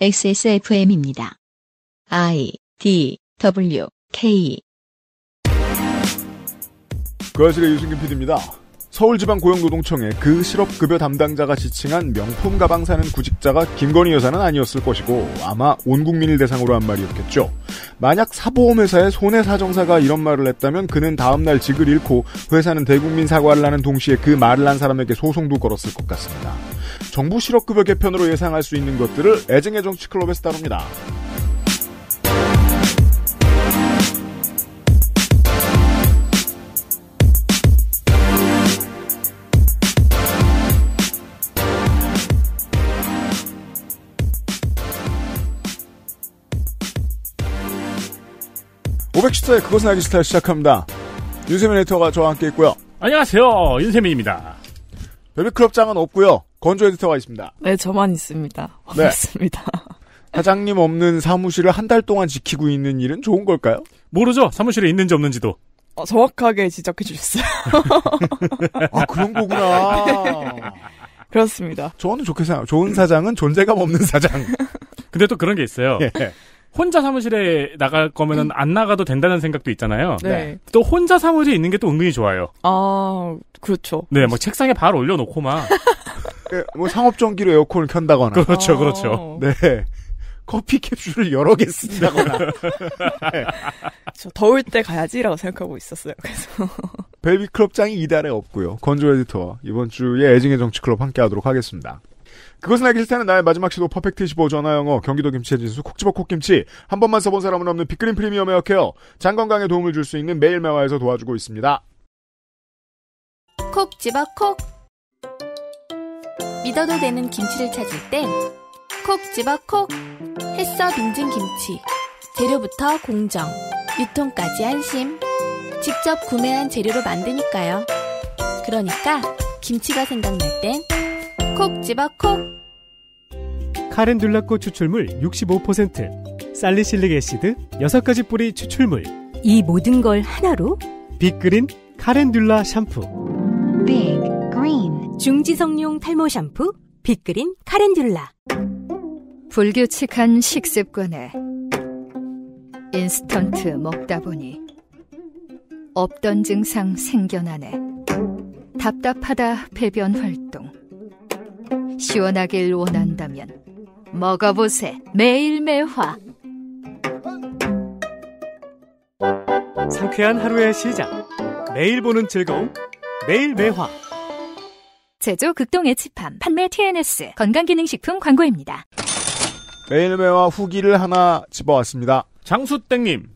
XSFM입니다. I D W K. 그아실의 유승균 PD입니다. 서울지방고용노동청의 그 실업급여 담당자가 지칭한 명품 가방 사는 구직자가 김건희 여사는 아니었을 것이고 아마 온 국민을 대상으로 한 말이었겠죠. 만약 사보험회사의 손해사정사가 이런 말을 했다면 그는 다음날 직을 잃고 회사는 대국민 사과를 하는 동시에 그 말을 한 사람에게 소송도 걸었을 것 같습니다. 정부 실업급여 개편으로 예상할 수 있는 것들을 애증의 정치클럽에서 다룹니다. 고백시사의 그것은 알기 싫다 시작합니다. 윤세민 에디터가 저와 함께 있고요. 안녕하세요. 윤세민입니다. 베비클럽장은 없고요. 건조 에디터가 있습니다. 네, 저만 있습니다. 네. 없습니다. 사장님 없는 사무실을 한 달 동안 지키고 있는 일은 좋은 걸까요? 모르죠. 사무실에 있는지 없는지도. 어, 정확하게 지적해 주셨어요. 아, 그런 거구나. 그렇습니다. 저는 좋게 생각. 좋은 사장은 존재감 없는 사장. 근데 또 그런 게 있어요. 예. 혼자 사무실에 나갈 거면은 음. 안 나가도 된다는 생각도 있잖아요. 네. 네. 또 혼자 사무실에 있는 게 또 은근히 좋아요. 아, 그렇죠. 네, 뭐 책상에 발 올려놓고 막. 그, 뭐 상업전기로 에어컨을 켠다거나. 그렇죠, 아. 그렇죠. 아. 네. 커피 캡슐을 여러 개 쓴다거나. 저 네. 그렇죠. 더울 때 가야지라고 생각하고 있었어요. 그래서. 벨비 클럽장이 이달에 없고요. 건조 에디터와 이번 주에 애증의 정치 클럽 함께 하도록 하겠습니다. 그것은 알기 싫다는 나의 마지막 시도 퍼펙트 15 전화영어 경기도 김치진수 의 콕집어 콕김치 한 번만 써본 사람은 없는 빅그린 프리미엄 에어케어 장건강에 도움을 줄 수 있는 매일매화에서 도와주고 있습니다. 콕집어 콕 믿어도 되는 김치를 찾을 땐 콕집어 콕 햇서 빙진 김치 재료부터 공정 유통까지 안심 직접 구매한 재료로 만드니까요. 그러니까 김치가 생각날 땐콕 집어 콕 카렌듈라꽃 추출물 65% 살리실릭 애시드 6가지 뿌리 추출물 이 모든 걸 하나로 빅그린 카렌듈라 샴푸 빅그린 중지성용 탈모 샴푸 빅그린 카렌듈라 불규칙한 식습관에 인스턴트 먹다 보니 없던 증상 생겨나네 답답하다 배변 활동 시원하길 원한다면 먹어보세 매일 매화 상쾌한 하루의 시작 매일 보는 즐거움 매일 매화 제조 극동의 집함 판매 TNS 건강기능식품 광고입니다 매일 매화 후기를 하나 집어왔습니다 장수땡님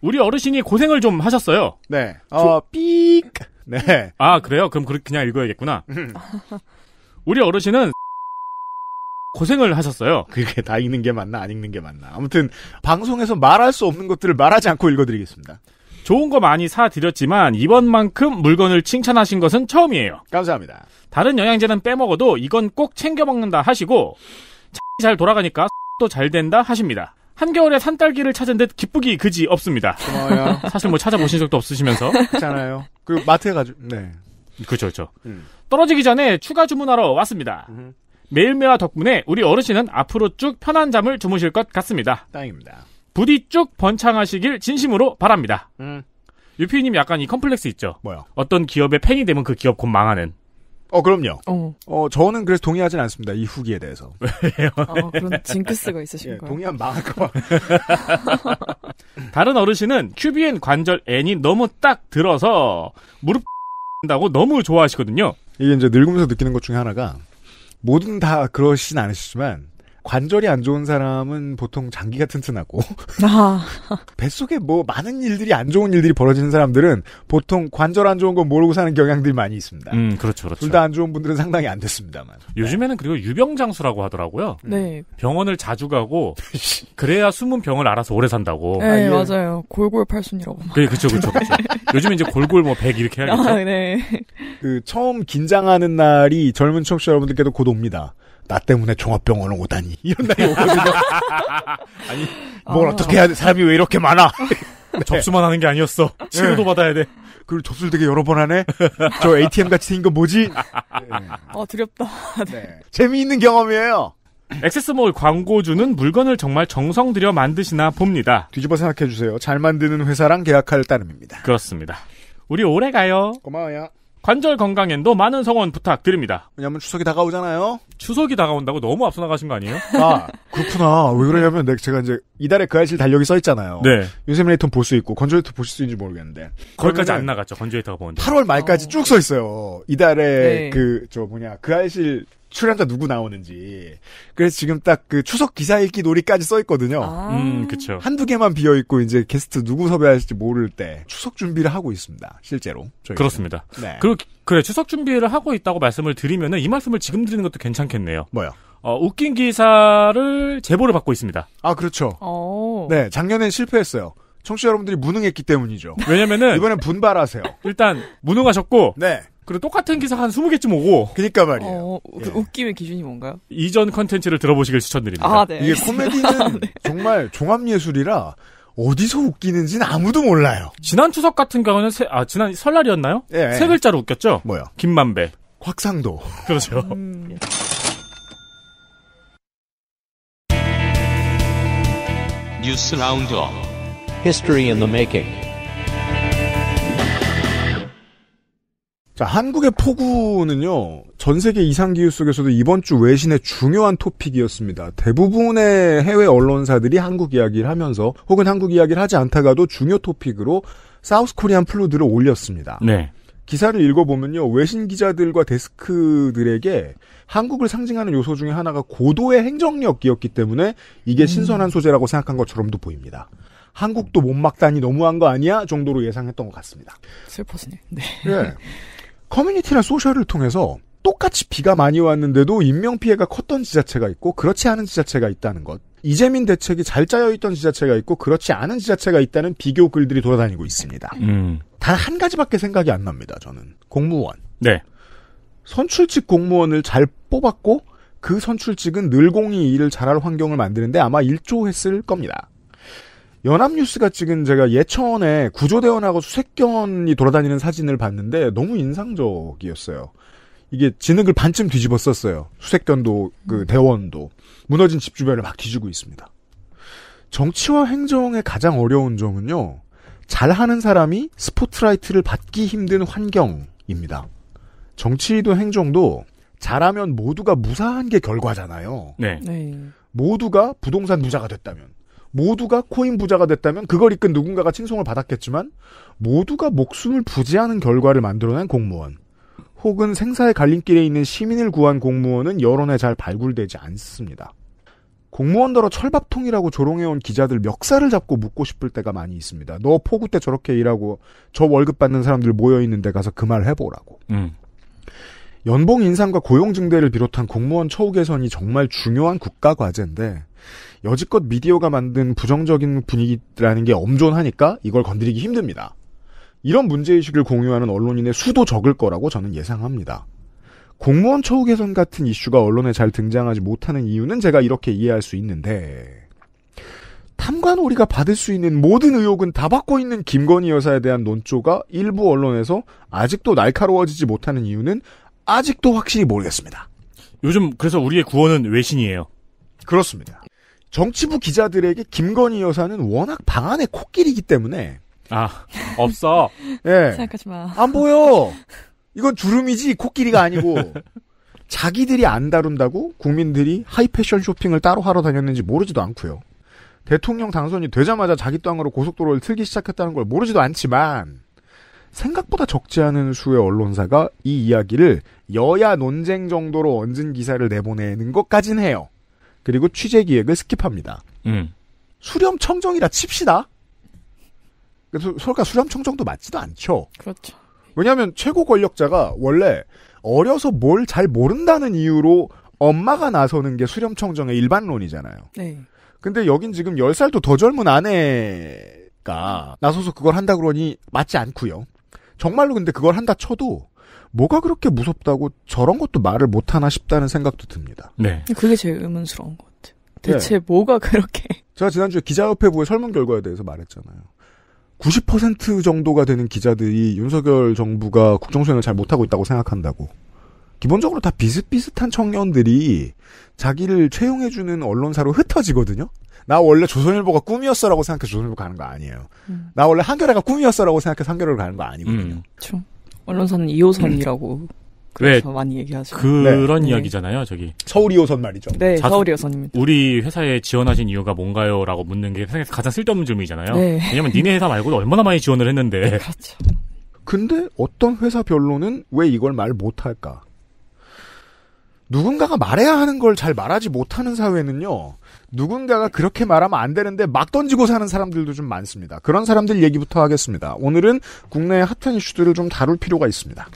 우리 어르신이 고생을 좀 하셨어요 네 어, 삐익 네. 아, 그래요? 그럼 그냥 읽어야겠구나. 음. 우리 어르신은 고생을 하셨어요. 그게 다 읽는 게 맞나 안 읽는 게 맞나. 아무튼 방송에서 말할 수 없는 것들을 말하지 않고 읽어드리겠습니다. 좋은 거 많이 사드렸지만 이번만큼 물건을 칭찬하신 것은 처음이에요. 감사합니다. 다른 영양제는 빼먹어도 이건 꼭 챙겨 먹는다 하시고 잘 돌아가니까 또 잘 된다 하십니다. 한겨울에 산딸기를 찾은 듯 기쁘기 그지 없습니다. 고마워요. 사실 뭐 찾아보신 적도 없으시면서. 그렇잖아요. 그 마트에 가죠. 네. 그렇죠, 그렇죠. 음. 떨어지기 전에 추가 주문하러 왔습니다. 음. 매일매화 덕분에 우리 어르신은 앞으로 쭉 편한 잠을 주무실 것 같습니다. 땅입니다. 부디 쭉 번창하시길 진심으로 바랍니다. 음. 유피님 약간 이 컴플렉스 있죠? 뭐요? 어떤 기업의 팬이 되면 그 기업 곧 망하는. 어, 그럼요. 어. 어, 저는 그래서 동의하진 않습니다. 이 후기에 대해서. 왜요? 어, 그런 징크스가 있으신 예, 거예요. 동의하면 망할 거. 다른 어르신은 큐비엔 관절 N이 너무 딱 들어서 무릎 다고 너무 좋아하시거든요. 이게 이제 늙으면서 느끼는 것 중에 하나가 모든 다 그러진 않으시지만 관절이 안 좋은 사람은 보통 장기가 튼튼하고 아. 뱃속에 뭐 많은 일들이 안 좋은 일들이 벌어지는 사람들은 보통 관절 안 좋은 거 모르고 사는 경향들이 많이 있습니다. 음, 그렇죠. 그렇죠. 둘 다 안 좋은 분들은 상당히 안 됐습니다만. 요즘에는 그리고 유병장수라고 하더라고요. 네. 네. 병원을 자주 가고 그래야 숨은 병을 알아서 오래 산다고. 네, 아, 예. 맞아요. 골골 팔순이라고. 네, 그렇죠. 그렇죠. 요즘에 이제 골골 뭐100 이렇게 아, 해야겠죠. 아, 네. 그 처음 긴장하는 날이 젊은 청취자 여러분들께도 곧 옵니다. 나 때문에 종합병원을 오다니 이런 날이 오거든요. 아니 뭘 어... 어떻게 해야 돼? 사람이 왜 이렇게 많아? 네. 접수만 하는 게 아니었어. 치료도 네. 받아야 돼. 그리고 접수를 되게 여러 번 하네. 저 ATM 같이 생긴 거 뭐지? 네. 어 두렵다. 네. 재미있는 경험이에요. 액세스몰 광고주는 물건을 정말 정성 들여 만드시나 봅니다. 뒤집어 생각해 주세요. 잘 만드는 회사랑 계약할 따름입니다. 그렇습니다. 우리 오래 가요. 고마워요. 관절 건강엔도 많은 성원 부탁드립니다. 왜냐면 추석이 다가오잖아요. 추석이 다가온다고 너무 앞서 나가신 거 아니에요? 아 그렇구나. 왜 그러냐면 제가 이제 이달에 그 아실 달력이 써 있잖아요. 네. 요세미네이터 볼수 있고 건조레이터 보실 수 있는지 모르겠는데 거기까지 안 나갔죠. 건조레이터가 뭔데? 8월 말까지 어. 쭉써 있어요. 이달에 네. 그저 뭐냐 그 아실 출연자 누구 나오는지. 그래서 지금 딱 그 추석 기사 읽기 놀이까지 써 있거든요. 아~ 음, 그쵸. 한두 개만 비어 있고 이제 게스트 누구 섭외할지 모를 때 추석 준비를 하고 있습니다. 실제로. 저희는. 그렇습니다. 네. 그, 그래, 추석 준비를 하고 있다고 말씀을 드리면은 이 말씀을 지금 드리는 것도 괜찮겠네요. 뭐야 어, 웃긴 기사를 제보를 받고 있습니다. 아, 그렇죠. 어. 네, 작년엔 실패했어요. 청취자 여러분들이 무능했기 때문이죠. 왜냐면은 이번엔 분발하세요. 일단 무능하셨고 네. 그리고 똑같은 기사 한 20개쯤 오고. 그니까 말이에요. 어, 그 예. 웃김의 기준이 뭔가요? 이전 컨텐츠를 들어보시길 추천드립니다. 아, 네. 이게 코미디는 네. 정말 종합예술이라 어디서 웃기는지는 아무도 몰라요. 지난 추석 같은 경우는 세, 아 지난 설날이었나요? 예, 예. 세 글자로 웃겼죠. 뭐요? 김만배. 확상도. 그렇죠. 음... 예. 뉴스 라운드업. History i 자, 한국의 폭우는요, 전 세계 이상기후 속에서도 이번 주 외신의 중요한 토픽이었습니다. 대부분의 해외 언론사들이 한국 이야기를 하면서, 혹은 한국 이야기를 하지 않다가도 중요 토픽으로 사우스 코리안 플루드를 올렸습니다. 네. 기사를 읽어보면요, 외신 기자들과 데스크들에게 한국을 상징하는 요소 중에 하나가 고도의 행정력이었기 때문에 이게 음. 신선한 소재라고 생각한 것처럼도 보입니다. 한국도 못 막다니 너무한 거 아니야? 정도로 예상했던 것 같습니다. 슬퍼지네. 네. 네. 커뮤니티나 소셜을 통해서 똑같이 비가 많이 왔는데도 인명피해가 컸던 지자체가 있고 그렇지 않은 지자체가 있다는 것. 이재민 대책이 잘 짜여있던 지자체가 있고 그렇지 않은 지자체가 있다는 비교 글들이 돌아다니고 있습니다. 음. 단한 가지밖에 생각이 안 납니다. 저는 공무원. 네. 선출직 공무원을 잘 뽑았고 그 선출직은 늘공이 일을 잘할 환경을 만드는데 아마 일조했을 겁니다. 연합뉴스가 찍은 제가 예천에 구조대원하고 수색견이 돌아다니는 사진을 봤는데 너무 인상적이었어요. 이게 진흙을 반쯤 뒤집어 썼어요. 수색견도 그 음. 대원도 무너진 집 주변을 막 뒤지고 있습니다. 정치와 행정의 가장 어려운 점은요. 잘하는 사람이 스포트라이트를 받기 힘든 환경입니다. 정치도 행정도 잘하면 모두가 무사한 게 결과잖아요. 네. 네. 모두가 부동산 부자가 됐다면 모두가 코인 부자가 됐다면 그걸 이끈 누군가가 칭송을 받았겠지만 모두가 목숨을 부지하는 결과를 만들어낸 공무원 혹은 생사의 갈림길에 있는 시민을 구한 공무원은 여론에 잘 발굴되지 않습니다. 공무원더러 철밥통이라고 조롱해온 기자들 멱살을 잡고 묻고 싶을 때가 많이 있습니다. 너 포구 때 저렇게 일하고 저 월급 받는 사람들 모여있는데 가서 그 말 해보라고. 음. 연봉 인상과 고용 증대를 비롯한 공무원 처우 개선이 정말 중요한 국가 과제인데 여지껏 미디어가 만든 부정적인 분위기라는 게 엄존하니까 이걸 건드리기 힘듭니다. 이런 문제의식을 공유하는 언론인의 수도 적을 거라고 저는 예상합니다. 공무원 처우 개선 같은 이슈가 언론에 잘 등장하지 못하는 이유는 제가 이렇게 이해할 수 있는데, 탐관오리가 받을 수 있는 모든 의혹은 다 받고 있는 김건희 여사에 대한 논조가 일부 언론에서 아직도 날카로워지지 못하는 이유는 아직도 확실히 모르겠습니다. 요즘 그래서 우리의 구원은 외신이에요. 그렇습니다. 정치부 기자들에게 김건희 여사는 워낙 방안의 코끼리이기 때문에 아 없어 예 생각하지 마안 보여 이건 주름이지 코끼리가 아니고 자기들이 안 다룬다고 국민들이 하이패션 쇼핑을 따로 하러 다녔는지 모르지도 않고요 대통령 당선이 되자마자 자기 땅으로 고속도로를 틀기 시작했다는 걸 모르지도 않지만 생각보다 적지 않은 수의 언론사가 이 이야기를 여야 논쟁 정도로 얹은 기사를 내보내는 것까진 해요. 그리고 취재 기획을 스킵합니다. 음. 수렴 청정이라 칩시다. 그래서 설가 수렴 청정도 맞지도 않죠. 그렇죠. 왜냐하면 최고 권력자가 원래 어려서 뭘 잘 모른다는 이유로 엄마가 나서는 게 수렴 청정의 일반론이잖아요. 네. 근데 여긴 지금 10살도 더 젊은 아내가 나서서 그걸 한다 그러니 맞지 않고요. 정말로 근데 그걸 한다 쳐도 뭐가 그렇게 무섭다고 저런 것도 말을 못하나 싶다는 생각도 듭니다. 네. 그게 제일 의문스러운 것 같아요. 네. 대체 네. 뭐가 그렇게. 제가 지난주에 기자협회부의 설문 결과에 대해서 말했잖아요. 90% 정도가 되는 기자들이 윤석열 정부가 국정수행을 잘 못하고 있다고 생각한다고. 기본적으로 다 비슷비슷한 청년들이 자기를 채용해주는 언론사로 흩어지거든요? 나 원래 조선일보가 꿈이었어라고 생각해서 조선일보 가는 거 아니에요. 음. 나 원래 한겨레가 꿈이었어라고 생각해서 한겨레로 가는 거 아니거든요. 음. 언론사는 2호선이라고 음. 그래서 네. 많이 얘기하죠. 그런 네. 이야기잖아요, 저기. 서울 2호선 말이죠. 네, 자, 서울 2호선입니다. 우리 회사에 지원하신 이유가 뭔가요? 라고 묻는 게 세상에서 가장 쓸데없는 질문이잖아요. 네. 왜냐면 니네 회사 말고도 얼마나 많이 지원을 했는데. 네, 그렇죠. 근데 어떤 회사별로는 왜 이걸 말 못할까? 누군가가 말해야 하는 걸 잘 말하지 못하는 사회는요. 누군가가 그렇게 말하면 안 되는데 막 던지고 사는 사람들도 좀 많습니다. 그런 사람들 얘기부터 하겠습니다. 오늘은 국내의 핫한 이슈들을 좀 다룰 필요가 있습니다.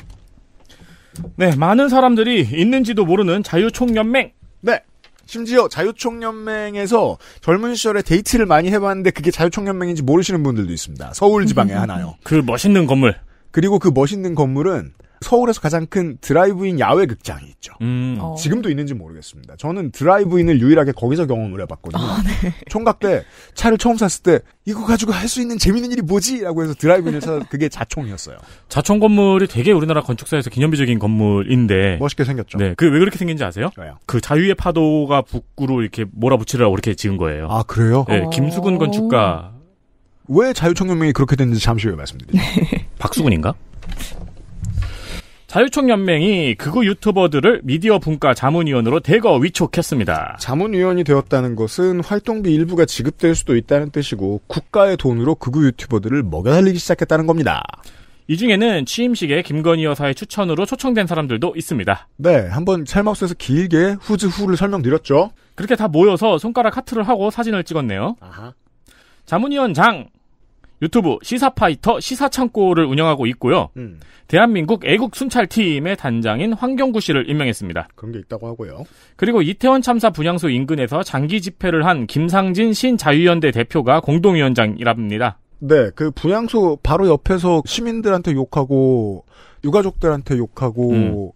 네, 많은 사람들이 있는지도 모르는 자유총연맹. 네. 심지어 자유총연맹에서 젊은 시절에 데이트를 많이 해봤는데 그게 자유총연맹인지 모르시는 분들도 있습니다. 서울 지방에 하나요. 그 멋있는 건물. 그리고 그 멋있는 건물은 서울에서 가장 큰 드라이브인 야외 극장이 있죠. 음. 어. 지금도 있는지 모르겠습니다. 저는 드라이브인을 유일하게 거기서 경험을 해봤거든요. 아, 네. 총각 때 차를 처음 샀을 때 이거 가지고 할 수 있는 재밌는 일이 뭐지?라고 해서 드라이브인을 찾아 그게 자총이었어요. 자총 건물이 되게 우리나라 건축사에서 기념비적인 건물인데 멋있게 생겼죠. 네, 그왜 그렇게 생긴지 아세요? 왜요? 그 자유의 파도가 북구로 이렇게 몰아붙이려고 이렇게 지은 거예요. 아 그래요? 네, 어. 김수근 건축가. 왜 자유청년명이 그렇게 됐는지 잠시 후에 말씀드리죠. 네. 박수근인가? 자유총연맹이 극우 유튜버들을 미디어 분과 자문위원으로 대거 위촉했습니다. 자문위원이 되었다는 것은 활동비 일부가 지급될 수도 있다는 뜻이고 국가의 돈으로 극우 유튜버들을 먹여 살리기 시작했다는 겁니다. 이 중에는 취임식에 김건희 여사의 추천으로 초청된 사람들도 있습니다. 네, 한번 찰막우에서 길게 후즈 후를 설명드렸죠. 그렇게 다 모여서 손가락 하트를 하고 사진을 찍었네요. 아하. 자문위원장 유튜브 시사파이터 시사창고를 운영하고 있고요. 음. 대한민국 애국 순찰팀의 단장인 황경구 씨를 임명했습니다. 그런 게 있다고 하고요. 그리고 이태원 참사 분향소 인근에서 장기 집회를 한 김상진 신자유연대 대표가 공동위원장이랍니다. 네, 그 분향소 바로 옆에서 시민들한테 욕하고 유가족들한테 욕하고 음.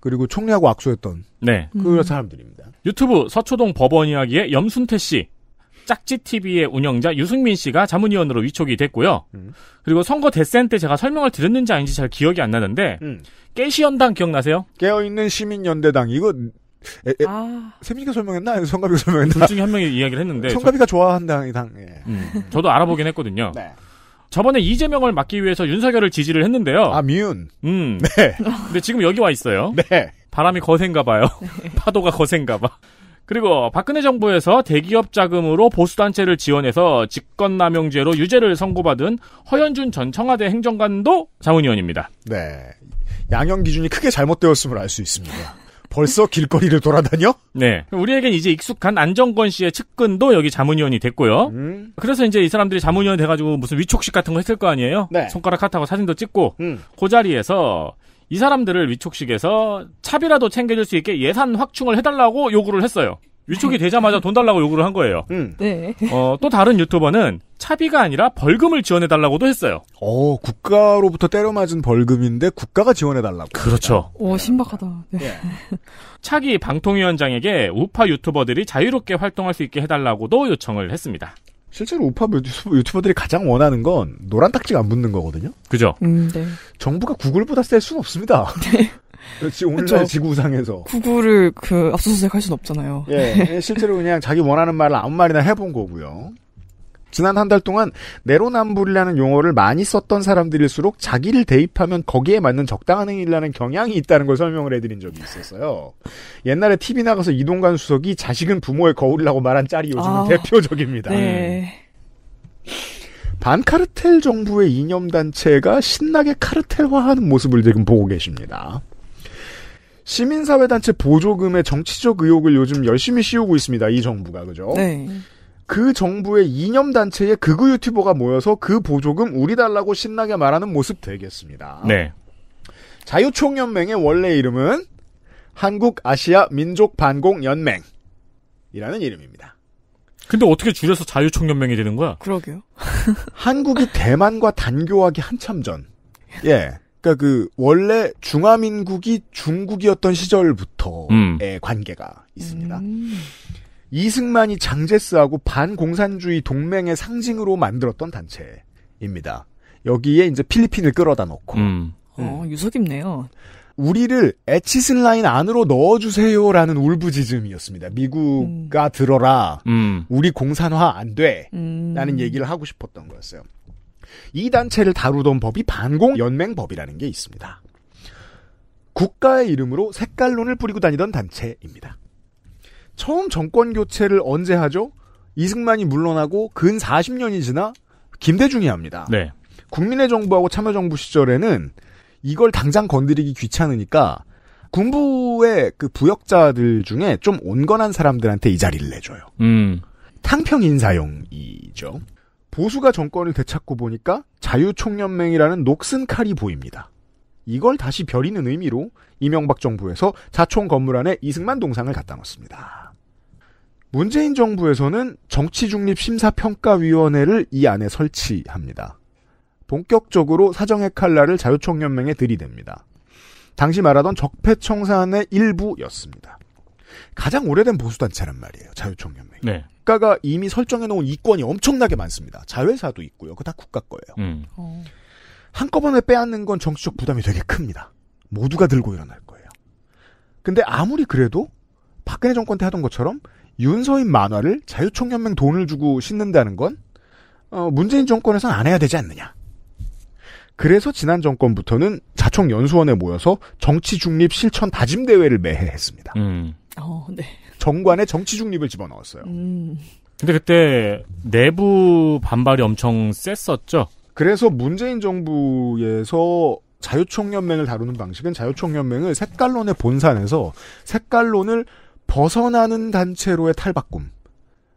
그리고 총리하고 악수했던 네. 그 사람들입니다. 유튜브 서초동 법원 이야기의 염순태 씨 짝지TV의 운영자 유승민 씨가 자문위원으로 위촉이 됐고요. 음. 그리고 선거 대센 때 제가 설명을 드렸는지 아닌지 잘 기억이 안 나는데 음. 깨시연당 기억나세요? 깨어있는 시민연대당 이거 에, 에, 아... 세민이가 설명했나? 성가비가 설명했나? 둘 중에 한 명이 이야기를 했는데 성가비가 저... 좋아한다는 당 예. 음, 저도 알아보긴 했거든요. 네. 저번에 이재명을 막기 위해서 윤석열을 지지를 했는데요. 아 미운. 음. 네. 근데 지금 여기 와 있어요. 네. 바람이 거센가 봐요. 파도가 거센가 봐. 그리고 박근혜 정부에서 대기업 자금으로 보수단체를 지원해서 직권남용죄로 유죄를 선고받은 허현준 전 청와대 행정관도 자문위원입니다. 네. 양형 기준이 크게 잘못되었음을 알 수 있습니다. 벌써 길거리를 돌아다녀? 네. 우리에겐 이제 익숙한 안정권 씨의 측근도 여기 자문위원이 됐고요. 음. 그래서 이제 이 사람들이 자문위원 돼가지고 무슨 위촉식 같은 거 했을 거 아니에요? 네. 손가락 카하고 사진도 찍고, 음. 그 자리에서 이 사람들을 위촉식에서 차비라도 챙겨줄 수 있게 예산 확충을 해달라고 요구를 했어요. 위촉이 되자마자 돈 달라고 요구를 한 거예요. 음. 네. 어, 또 다른 유튜버는 차비가 아니라 벌금을 지원해달라고도 했어요. 어, 국가로부터 때려맞은 벌금인데 국가가 지원해달라고. 그렇죠. 오, 신박하다. 네. 예. 차기 방통위원장에게 우파 유튜버들이 자유롭게 활동할 수 있게 해달라고도 요청을 했습니다. 실제로 우파 유튜버, 들이 가장 원하는 건 노란 딱지가 안 붙는 거거든요. 그죠? 음, 네. 정부가 구글보다 셀 수는 없습니다. 네. 그렇지 오늘날 지구상에서 구글을 그 압수수색할 수는 없잖아요. 예, 실제로 그냥 자기 원하는 말을 아무 말이나 해본 거고요. 지난 한 달 동안 내로남불이라는 용어를 많이 썼던 사람들일수록 자기를 대입하면 거기에 맞는 적당한 행위라는 경향이 있다는 걸 설명을 해드린 적이 있었어요. 옛날에 TV 나가서 이동관 수석이 자식은 부모의 거울이라고 말한 짤이 요즘은 아, 대표적입니다. 네. 음. 반카르텔 정부의 이념단체가 신나게 카르텔화하는 모습을 지금 보고 계십니다. 시민사회단체 보조금의 정치적 의혹을 요즘 열심히 씌우고 있습니다. 이 정부가 그죠? 네. 그 정부의 이념 단체의 극우 유튜버가 모여서 그 보조금 우리 달라고 신나게 말하는 모습 되겠습니다. 네. 자유총연맹의 원래 이름은 한국 아시아 민족 반공 연맹이라는 이름입니다. 근데 어떻게 줄여서 자유총연맹이 되는 거야? 그러게요. 한국이 대만과 단교하기 한참 전. 예. 그러니까 그 원래 중화민국이 중국이었던 시절부터의 음. 관계가 있습니다. 음. 이승만이 장제스하고 반공산주의 동맹의 상징으로 만들었던 단체입니다. 여기에 이제 필리핀을 끌어다 놓고. 음. 어, 유서깊네요. 우리를 에치슨 라인 안으로 넣어주세요라는 울부짖음이었습니다. 미국가 음. 들어라. 음. 우리 공산화 안 돼. 음. 라는 얘기를 하고 싶었던 거였어요. 이 단체를 다루던 법이 반공연맹법이라는 게 있습니다. 국가의 이름으로 색깔론을 뿌리고 다니던 단체입니다. 처음 정권 교체를 언제 하죠? 이승만이 물러나고 근 40년이 지나 김대중이 합니다. 네. 국민의 정부하고 참여정부 시절에는 이걸 당장 건드리기 귀찮으니까 군부의 그 부역자들 중에 좀 온건한 사람들한테 이 자리를 내줘요. 음. 탕평 인사용이죠. 보수가 정권을 되찾고 보니까 자유총연맹이라는 녹슨 칼이 보입니다. 이걸 다시 벼리는 의미로 이명박 정부에서 자총 건물 안에 이승만 동상을 갖다 놓습니다. 문재인 정부에서는 정치중립심사평가위원회를 이 안에 설치합니다. 본격적으로 사정의 칼날을 자유총연맹에 들이댑니다. 당시 말하던 적폐청산의 일부였습니다. 가장 오래된 보수단체란 말이에요. 자유총연맹. 네. 국가가 이미 설정해놓은 이권이 엄청나게 많습니다. 자회사도 있고요. 그거다 국가 거예요. 음. 어. 한꺼번에 빼앗는 건 정치적 부담이 되게 큽니다. 모두가 들고 일어날 거예요. 근데 아무리 그래도 박근혜 정권 때 하던 것처럼 윤서인 만화를 자유총연맹 돈을 주고 싣는다는 건 어, 문재인 정권에선 안 해야 되지 않느냐. 그래서 지난 정권부터는 자총 연수원에 모여서 정치 중립 실천 다짐 대회를 매해 했습니다. 음. 어, 네. 정관에 정치 중립을 집어넣었어요. 음. 근데 그때 내부 반발이 엄청 셌었죠. 그래서 문재인 정부에서 자유총연맹을 다루는 방식은 자유총연맹을 색깔론의 본산에서 색깔론을 벗어나는 단체로의 탈바꿈.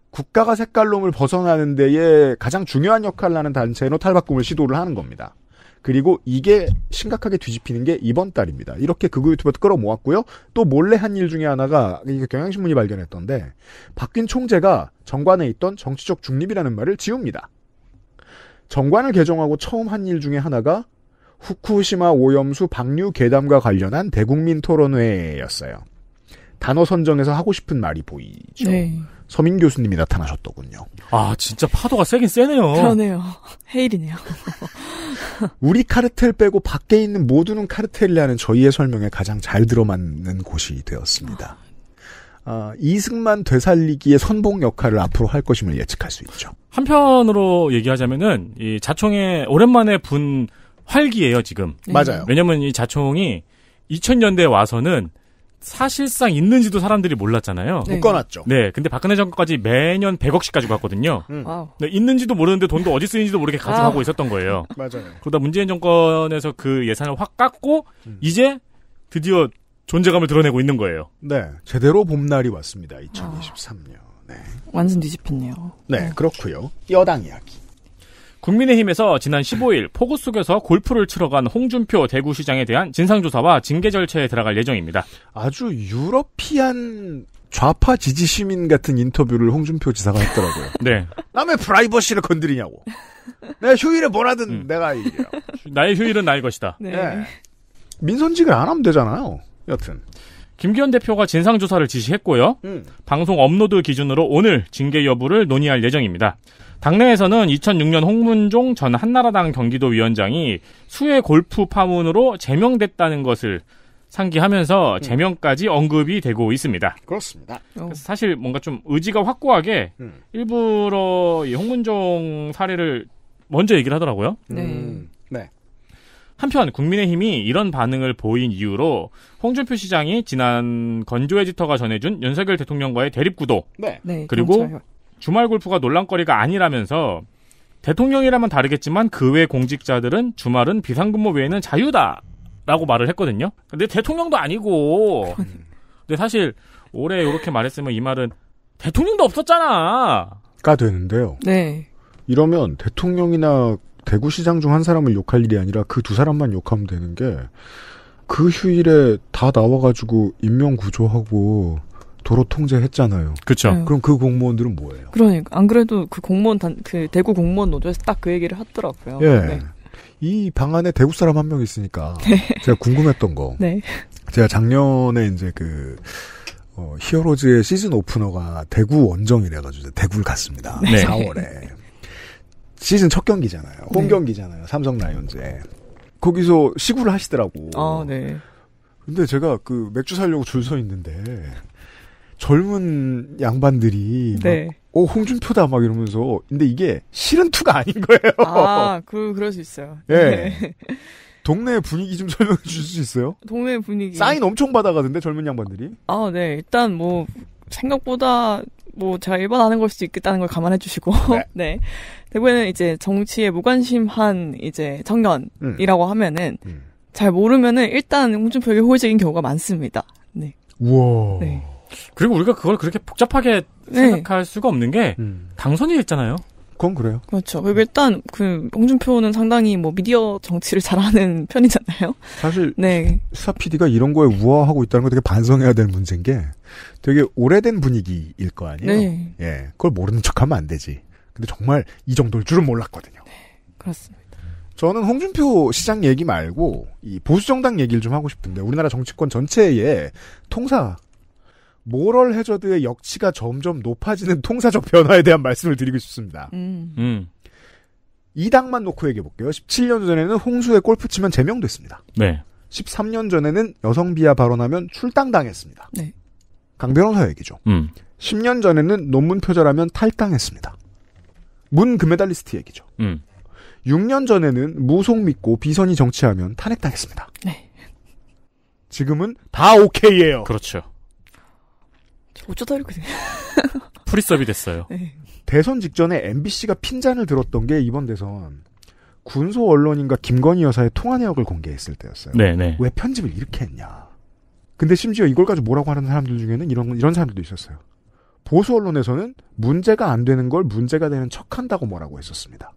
국가가 색깔론을 벗어나는 데에 가장 중요한 역할을 하는 단체로 탈바꿈을 시도를 하는 겁니다. 그리고 이게 심각하게 뒤집히는 게 이번 달입니다. 이렇게 극우 유튜버도 끌어모았고요. 또 몰래 한 일 중에 하나가 경향신문이 발견했던데 바뀐 총재가 정관에 있던 정치적 중립이라는 말을 지웁니다. 정관을 개정하고 처음 한 일 중에 하나가 후쿠시마 오염수 방류 괴담과 관련한 대국민 토론회였어요. 단어 선정에서 하고 싶은 말이 보이죠. 네. 서민 교수님이 나타나셨더군요. 아, 진짜 파도가 세긴 세네요. 그러네요. 헤일이네요. 우리 카르텔 빼고 밖에 있는 모두는 카르텔이라는 저희의 설명에 가장 잘 들어맞는 곳이 되었습니다. 아, 이승만 되살리기의 선봉 역할을 앞으로 할 것임을 예측할 수 있죠. 한편으로 얘기하자면은 이 자총에 오랜만에 분 활기예요 지금. 맞아요. 왜냐면 이 자총이 2000년대 에 와서는 사실상 있는지도 사람들이 몰랐잖아요. 네. 묶어놨죠. 네, 근데 박근혜 정권까지 매년 100억씩 가지고 갔거든요. 음. 네, 있는지도 모르는데 돈도 어디 쓰이는지도 모르게 가져가고 있었던 거예요. 맞아요. 그러다 문재인 정권에서 그 예산을 확 깎고 음. 이제 드디어 존재감을 드러내고 있는 거예요. 네, 제대로 봄날이 왔습니다. 2023년. 네. 완전 뒤집혔네요. 네, 그렇고요. 여당 이야기. 국민의힘에서 지난 15일 폭우 속에서 골프를 치러 간 홍준표 대구시장에 대한 진상조사와 징계 절차에 들어갈 예정입니다. 아주 유러피한 좌파 지지 시민 같은 인터뷰를 홍준표 지사가 했더라고요. 네. 남의 프라이버시를 건드리냐고. 내 휴일에 뭐라든 음. 내가 이기해요 나의 휴일은 나의 것이다. 네. 네. 민선직을 안 하면 되잖아요. 여튼. 김기현 대표가 진상조사를 지시했고요. 음. 방송 업로드 기준으로 오늘 징계 여부를 논의할 예정입니다. 당내에서는 2006년 홍문종 전 한나라당 경기도 위원장이 수해 골프 파문으로 제명됐다는 것을 상기하면서 음. 제명까지 언급이 되고 있습니다. 그렇습니다. 어. 사실 뭔가 좀 의지가 확고하게 음. 일부러 이 홍문종 사례를 먼저 얘기를 하더라고요. 네. 음. 네. 한편 국민의힘이 이런 반응을 보인 이유로 홍준표 시장이 지난 건조 에디터가 전해준 윤석열 대통령과의 대립구도 네. 네, 그리고 경찰. 주말 골프가 논란거리가 아니라면서 대통령이라면 다르겠지만 그 외 공직자들은 주말은 비상근무 외에는 자유다라고 말을 했거든요. 근데 대통령도 아니고. 근데 사실 올해 이렇게 말했으면 이 말은 대통령도 없었잖아가 되는데요. 네. 이러면 대통령이나 대구시장 중 한 사람을 욕할 일이 아니라 그 두 사람만 욕하면 되는 게 그 휴일에 다 나와가지고 인명 구조하고 도로 통제했잖아요. 그렇죠. 네. 그럼 그 공무원들은 뭐예요? 그러니까 안 그래도 그 공무원 단 그 대구 공무원 노조에서 딱 그 얘기를 하더라고요. 예. 네. 이 방안에 대구 사람 한 명 있으니까 네. 제가 궁금했던 거. 네. 제가 작년에 이제 그 어, 히어로즈의 시즌 오프너가 대구 원정이래가지고 대구를 갔습니다. 네. 4월에 시즌 첫 경기잖아요. 네. 홈 경기잖아요. 삼성 라이온즈에 거기서 시구를 하시더라고. 아 네. 근데 제가 그 맥주 살려고 줄 서 있는데 젊은 양반들이 네. 막, 어 홍준표다 막 이러면서 근데 이게 싫은 투가 아닌 거예요. 아, 그 그럴 수 있어요. 예. 네. 동네 분위기 좀 설명해 주실 수 있어요? 동네 분위기. 사인 엄청 받아가는데 젊은 양반들이. 아, 네. 일단 뭐 생각보다 뭐 제가 일반하는 걸 수도 있겠다는 걸 감안해 주시고 네. 네. 대부분은 이제 정치에 무관심한 이제 청년이라고 음. 하면은 음. 잘 모르면은 일단 홍준표에게 호의적인 경우가 많습니다. 네. 우와. 네. 그리고 우리가 그걸 그렇게 복잡하게 네. 생각할 수가 없는 게 음. 당선이 됐잖아요. 그건 그래요. 그렇죠. 일단 그 홍준표는 상당히 뭐 미디어 정치를 잘하는 편이잖아요. 사실 네. 수사 PD가 이런 거에 우아하고 있다는 거 되게 반성해야 될 문제인 게 되게 오래된 분위기일 거 아니에요. 네. 예, 그걸 모르는 척하면 안 되지. 근데 정말 이 정도일 줄은 몰랐거든요. 네, 그렇습니다. 저는 홍준표 시장 얘기 말고 이 보수 정당 얘기를 좀 하고 싶은데 우리나라 정치권 전체에 통사 모럴 해저드의 역치가 점점 높아지는 통사적 변화에 대한 말씀을 드리고 싶습니다. 음. 음. 이 당만 놓고 얘기해 볼게요. 17년 전에는 홍수에 골프 치면 제명됐습니다. 네. 13년 전에는 여성 비하 발언하면 출당당했습니다. 네. 강 변호사 얘기죠. 음. 10년 전에는 논문 표절하면 탈당했습니다. 문 금메달리스트 얘기죠. 음. 6년 전에는 무속 믿고 비선이 정치하면 탄핵당했습니다. 네. 지금은 다 오케이예요. 그렇죠. 어쩌다 이렇게 프리섭이 됐어요. 네. 대선 직전에 MBC가 핀잔을 들었던 게 이번 대선 군소 언론인과 김건희 여사의 통화 내역을 공개했을 때였어요. 네네. 네. 왜 편집을 이렇게 했냐. 근데 심지어 이걸 가지고 뭐라고 하는 사람들 중에는 이런 이런 사람들도 있었어요. 보수 언론에서는 문제가 안 되는 걸 문제가 되는 척한다고 뭐라고 했었습니다.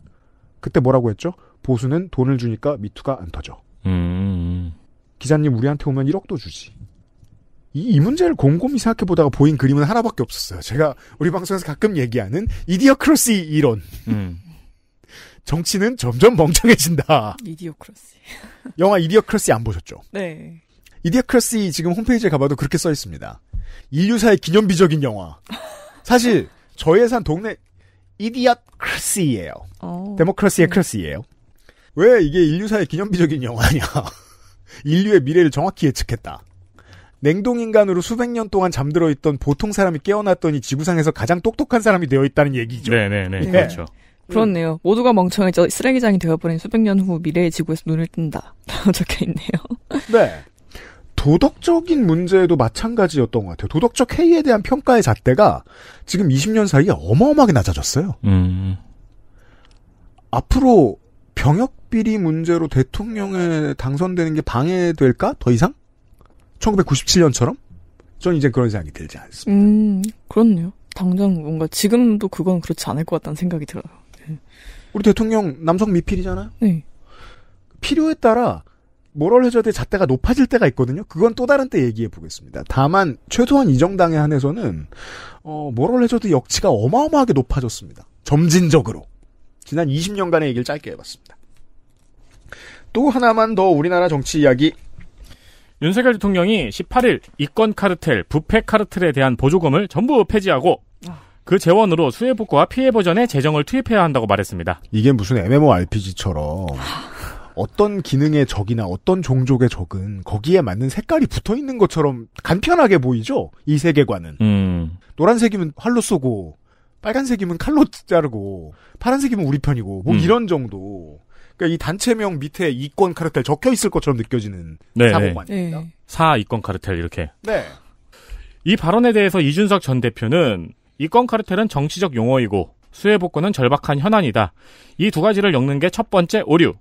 그때 뭐라고 했죠? 보수는 돈을 주니까 미투가 안 터져. 음. 기자님 우리한테 오면 1억도 주지. 이, 이, 문제를 곰곰이 생각해보다가 보인 그림은 하나밖에 없었어요. 제가 우리 방송에서 가끔 얘기하는 이디어크로스 이론. 음. 정치는 점점 멍청해진다. 이디어크로시. 영화 이디어크로스안 보셨죠? 네. 이디어크로스 지금 홈페이지에 가봐도 그렇게 써 있습니다. 인류사의 기념비적인 영화. 사실 저희 산 동네 이디어크로스예요 어. 데모크로시의 네. 크로스예요왜 이게 인류사의 기념비적인 영화냐? 인류의 미래를 정확히 예측했다. 냉동인간으로 수백 년 동안 잠들어 있던 보통 사람이 깨어났더니 지구상에서 가장 똑똑한 사람이 되어 있다는 얘기죠. 네네네. 네, 네, 네. 그렇죠. 그렇네요. 모두가 멍청해져 쓰레기장이 되어버린 수백 년 후 미래의 지구에서 눈을 뜬다. 라고 적혀 있네요. 네. 도덕적인 문제도 마찬가지였던 것 같아요. 도덕적 해이에 대한 평가의 잣대가 지금 20년 사이에 어마어마하게 낮아졌어요. 음. 앞으로 병역 비리 문제로 대통령에 당선되는 게 방해될까? 더 이상? 1997년처럼? 전 이제 그런 생각이 들지 않습니다. 음, 그렇네요. 당장 뭔가 지금도 그건 그렇지 않을 것 같다는 생각이 들어요. 네. 우리 대통령 남성 미필이잖아요? 네. 필요에 따라 뭐럴해줘드의 잣대가 높아질 때가 있거든요. 그건 또 다른 때 얘기해 보겠습니다. 다만 최소한 이 정당에 한해서는 어, 모럴 해줘도 역치가 어마어마하게 높아졌습니다. 점진적으로. 지난 20년간의 얘기를 짧게 해봤습니다. 또 하나만 더 우리나라 정치 이야기 윤석열 대통령이 18일 이권 카르텔, 부패 카르텔에 대한 보조금을 전부 폐지하고 아. 그 재원으로 수해 복구와 피해 보전에 재정을 투입해야 한다고 말했습니다. 이게 무슨 MMORPG처럼 어떤 기능의 적이나 어떤 종족의 적은 거기에 맞는 색깔이 붙어 있는 것처럼 간편하게 보이죠? 이 세계관은. 음. 노란색이면 활로 쏘고 빨간색이면 칼로 자르고 파란색이면 우리 편이고 뭐 음. 이런 정도. 그러니까 이 단체명 밑에 이권 카르텔 적혀 있을 것처럼 느껴지는 네, 네. 사고만입니다. 네. 사 이권 카르텔 이렇게. 네. 이 발언에 대해서 이준석 전 대표는 이권 카르텔은 정치적 용어이고 수혜복권은 절박한 현안이다. 이 두 가지를 엮는 게 첫 번째 오류.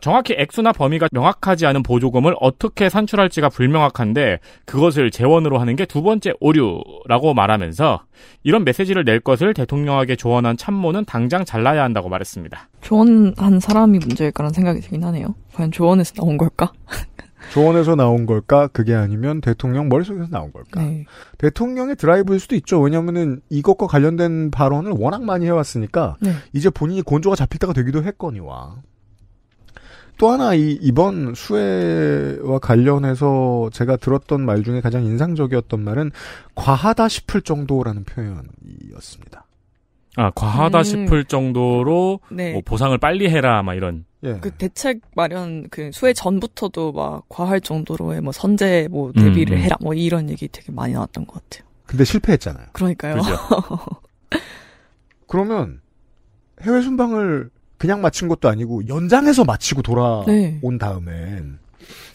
정확히 액수나 범위가 명확하지 않은 보조금을 어떻게 산출할지가 불명확한데 그것을 재원으로 하는 게 두 번째 오류라고 말하면서 이런 메시지를 낼 것을 대통령에게 조언한 참모는 당장 잘라야 한다고 말했습니다. 조언한 사람이 문제일까라는 생각이 들긴 하네요. 과연 조언에서 나온 걸까? 조언에서 나온 걸까? 그게 아니면 대통령 머릿속에서 나온 걸까? 네. 대통령의 드라이브일 수도 있죠. 왜냐면은 이것과 관련된 발언을 워낙 많이 해왔으니까 네. 이제 본인이 곤조가 잡힐 때가 되기도 했거니와. 또 하나 이 이번 수해와 관련해서 제가 들었던 말 중에 가장 인상적이었던 말은 과하다 싶을 정도라는 표현이었습니다. 아 과하다 음. 싶을 정도로 네. 뭐 보상을 빨리 해라 막 이런. 예. 그 대책 마련 그 수해 전부터도 막 과할 정도로의 뭐 선제 뭐 대비를 음, 음. 해라 뭐 이런 얘기 되게 많이 나왔던 것 같아요. 근데 실패했잖아요. 그러니까요. 그러면 해외 순방을 그냥 마친 것도 아니고 연장해서 마치고 돌아온 네. 다음엔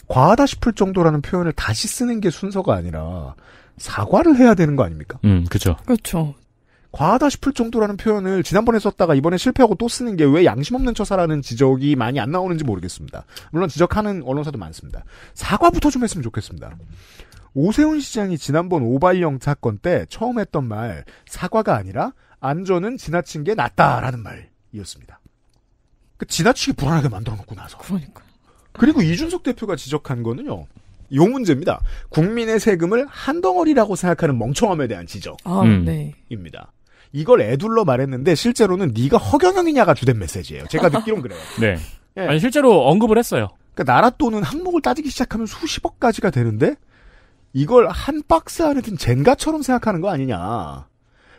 과하다 싶을 정도라는 표현을 다시 쓰는 게 순서가 아니라 사과를 해야 되는 거 아닙니까? 음, 그죠. 그렇죠. 과하다 싶을 정도라는 표현을 지난번에 썼다가 이번에 실패하고 또 쓰는 게 왜 양심 없는 처사라는 지적이 많이 안 나오는지 모르겠습니다. 물론 지적하는 언론사도 많습니다. 사과부터 좀 했으면 좋겠습니다. 오세훈 시장이 지난번 오발령 사건 때 처음 했던 말 사과가 아니라 안전은 지나친 게 낫다라는 말이었습니다. 그 지나치게 불안하게 만들어놓고 나서. 그러니까. 그리고 이준석 대표가 지적한 거는요. 요 문제입니다. 국민의 세금을 한 덩어리라고 생각하는 멍청함에 대한 지적. 아, 음. 네. 입니다. 이걸 애둘러 말했는데 실제로는 네가 허경영이냐가 주된 메시지예요. 제가 듣기론 그래요. 네. 예. 아니 실제로 언급을 했어요. 그러니까 나라 돈은 항목을 따지기 시작하면 수십억까지가 되는데 이걸 한 박스 안에 든 젠가처럼 생각하는 거 아니냐.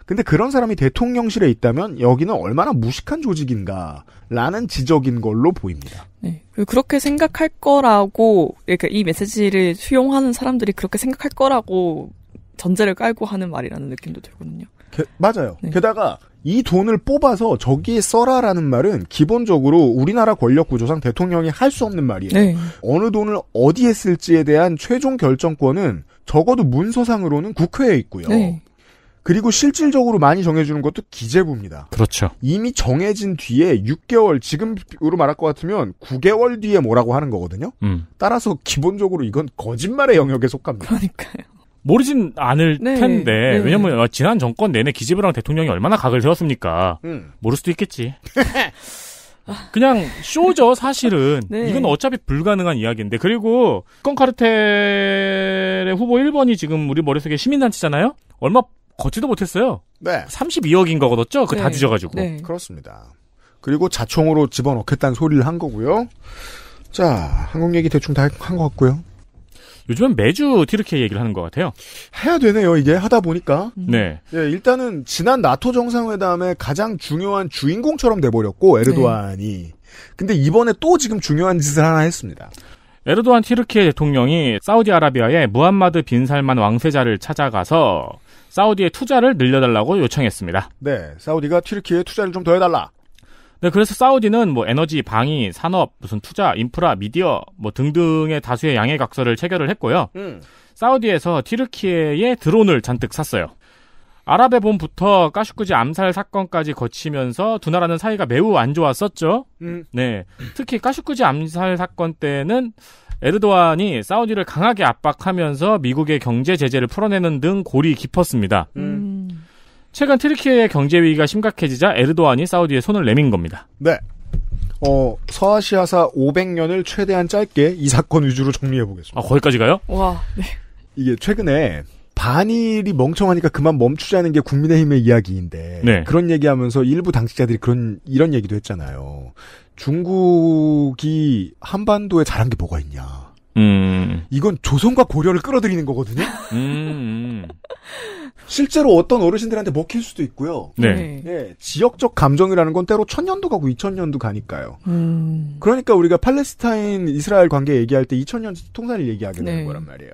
근데 그런 사람이 대통령실에 있다면 여기는 얼마나 무식한 조직인가라는 지적인 걸로 보입니다. 네. 그렇게 생각할 거라고, 그러니까 이 메시지를 수용하는 사람들이 그렇게 생각할 거라고 전제를 깔고 하는 말이라는 느낌도 들거든요. 게, 맞아요. 네. 게다가 이 돈을 뽑아서 저기에 써라라는 말은 기본적으로 우리나라 권력 구조상 대통령이 할 수 없는 말이에요. 네. 어느 돈을 어디에 쓸지에 대한 최종 결정권은 적어도 문서상으로는 국회에 있고요. 네. 그리고 실질적으로 많이 정해주는 것도 기재부입니다. 그렇죠. 이미 정해진 뒤에 6개월, 지금으로 말할 것 같으면 9개월 뒤에 뭐라고 하는 거거든요. 음. 따라서 기본적으로 이건 거짓말의 영역에 속합니다. 그러니까요. 모르진 않을 네. 텐데 네. 왜냐면 지난 정권 내내 기재부랑 대통령이 얼마나 각을 세웠습니까. 음. 모를 수도 있겠지. 그냥 쇼죠 사실은 네. 이건 어차피 불가능한 이야기인데 그리고 건카르텔의 후보 1번이 지금 우리 머릿속에 시민단체잖아요 얼마 걷지도 못했어요. 네. 32억인 거 걷었죠? 그다 네. 뒤져가지고. 네. 그렇습니다. 그리고 자총으로 집어넣겠다는 소리를 한 거고요. 자, 한국 얘기 대충 다 한 것 같고요. 요즘은 매주 티르케 얘기를 하는 것 같아요. 해야 되네요, 이게. 하다 보니까. 음. 네. 예, 일단은 지난 나토 정상회담의 가장 중요한 주인공처럼 돼버렸고, 네. 에르도안이. 네. 근데 이번에 또 지금 중요한 짓을 하나 했습니다. 에르도안 티르케 대통령이 사우디아라비아의 무함마드 빈 살만 왕세자를 찾아가서 사우디에 투자를 늘려달라고 요청했습니다. 네, 사우디가 튀르키에 투자를 좀 더 해달라. 네, 그래서 사우디는 뭐 에너지, 방위, 산업, 무슨 투자, 인프라, 미디어 뭐 등등의 다수의 양해각서를 체결을 했고요. 음. 사우디에서 튀르키에의 드론을 잔뜩 샀어요. 아랍의 봄부터 까슈쿠지 암살 사건까지 거치면서 두 나라는 사이가 매우 안 좋았었죠. 음. 네, 특히 까슈쿠지 암살 사건 때는 에르도안이 사우디를 강하게 압박하면서 미국의 경제 제재를 풀어내는 등 골이 깊었습니다. 음. 최근 트리키의 경제 위기가 심각해지자 에르도안이 사우디에 손을 내민 겁니다. 네. 어, 서아시아사 500년을 최대한 짧게 이 사건 위주로 정리해 보겠습니다. 아, 거기까지 가요? 와. 네. 이게 최근에 반일이 멍청하니까 그만 멈추자는 게 국민의힘의 이야기인데 네. 그런 얘기하면서 일부 당직자들이 그런 이런 얘기도 했잖아요. 중국이 한반도에 잘한 게 뭐가 있냐. 음. 이건 조선과 고려를 끌어들이는 거거든요. 음. 음. 실제로 어떤 어르신들한테 먹힐 수도 있고요. 네. 네. 예, 지역적 감정이라는 건 때로 천년도 가고 이천년도 가니까요. 음. 그러니까 우리가 팔레스타인 이스라엘 관계 얘기할 때 이천년 통산을 얘기하게 되는 네. 거란 말이에요.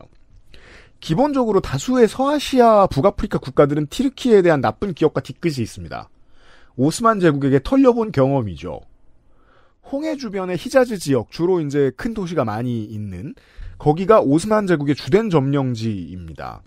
기본적으로 다수의 서아시아 북아프리카 국가들은 티르키에 대한 나쁜 기억과 뒤끝이 있습니다. 오스만 제국에게 털려본 경험이죠. 홍해 주변의 히자즈 지역 주로 이제 큰 도시가 많이 있는 거기가 오스만 제국의 주된 점령지입니다.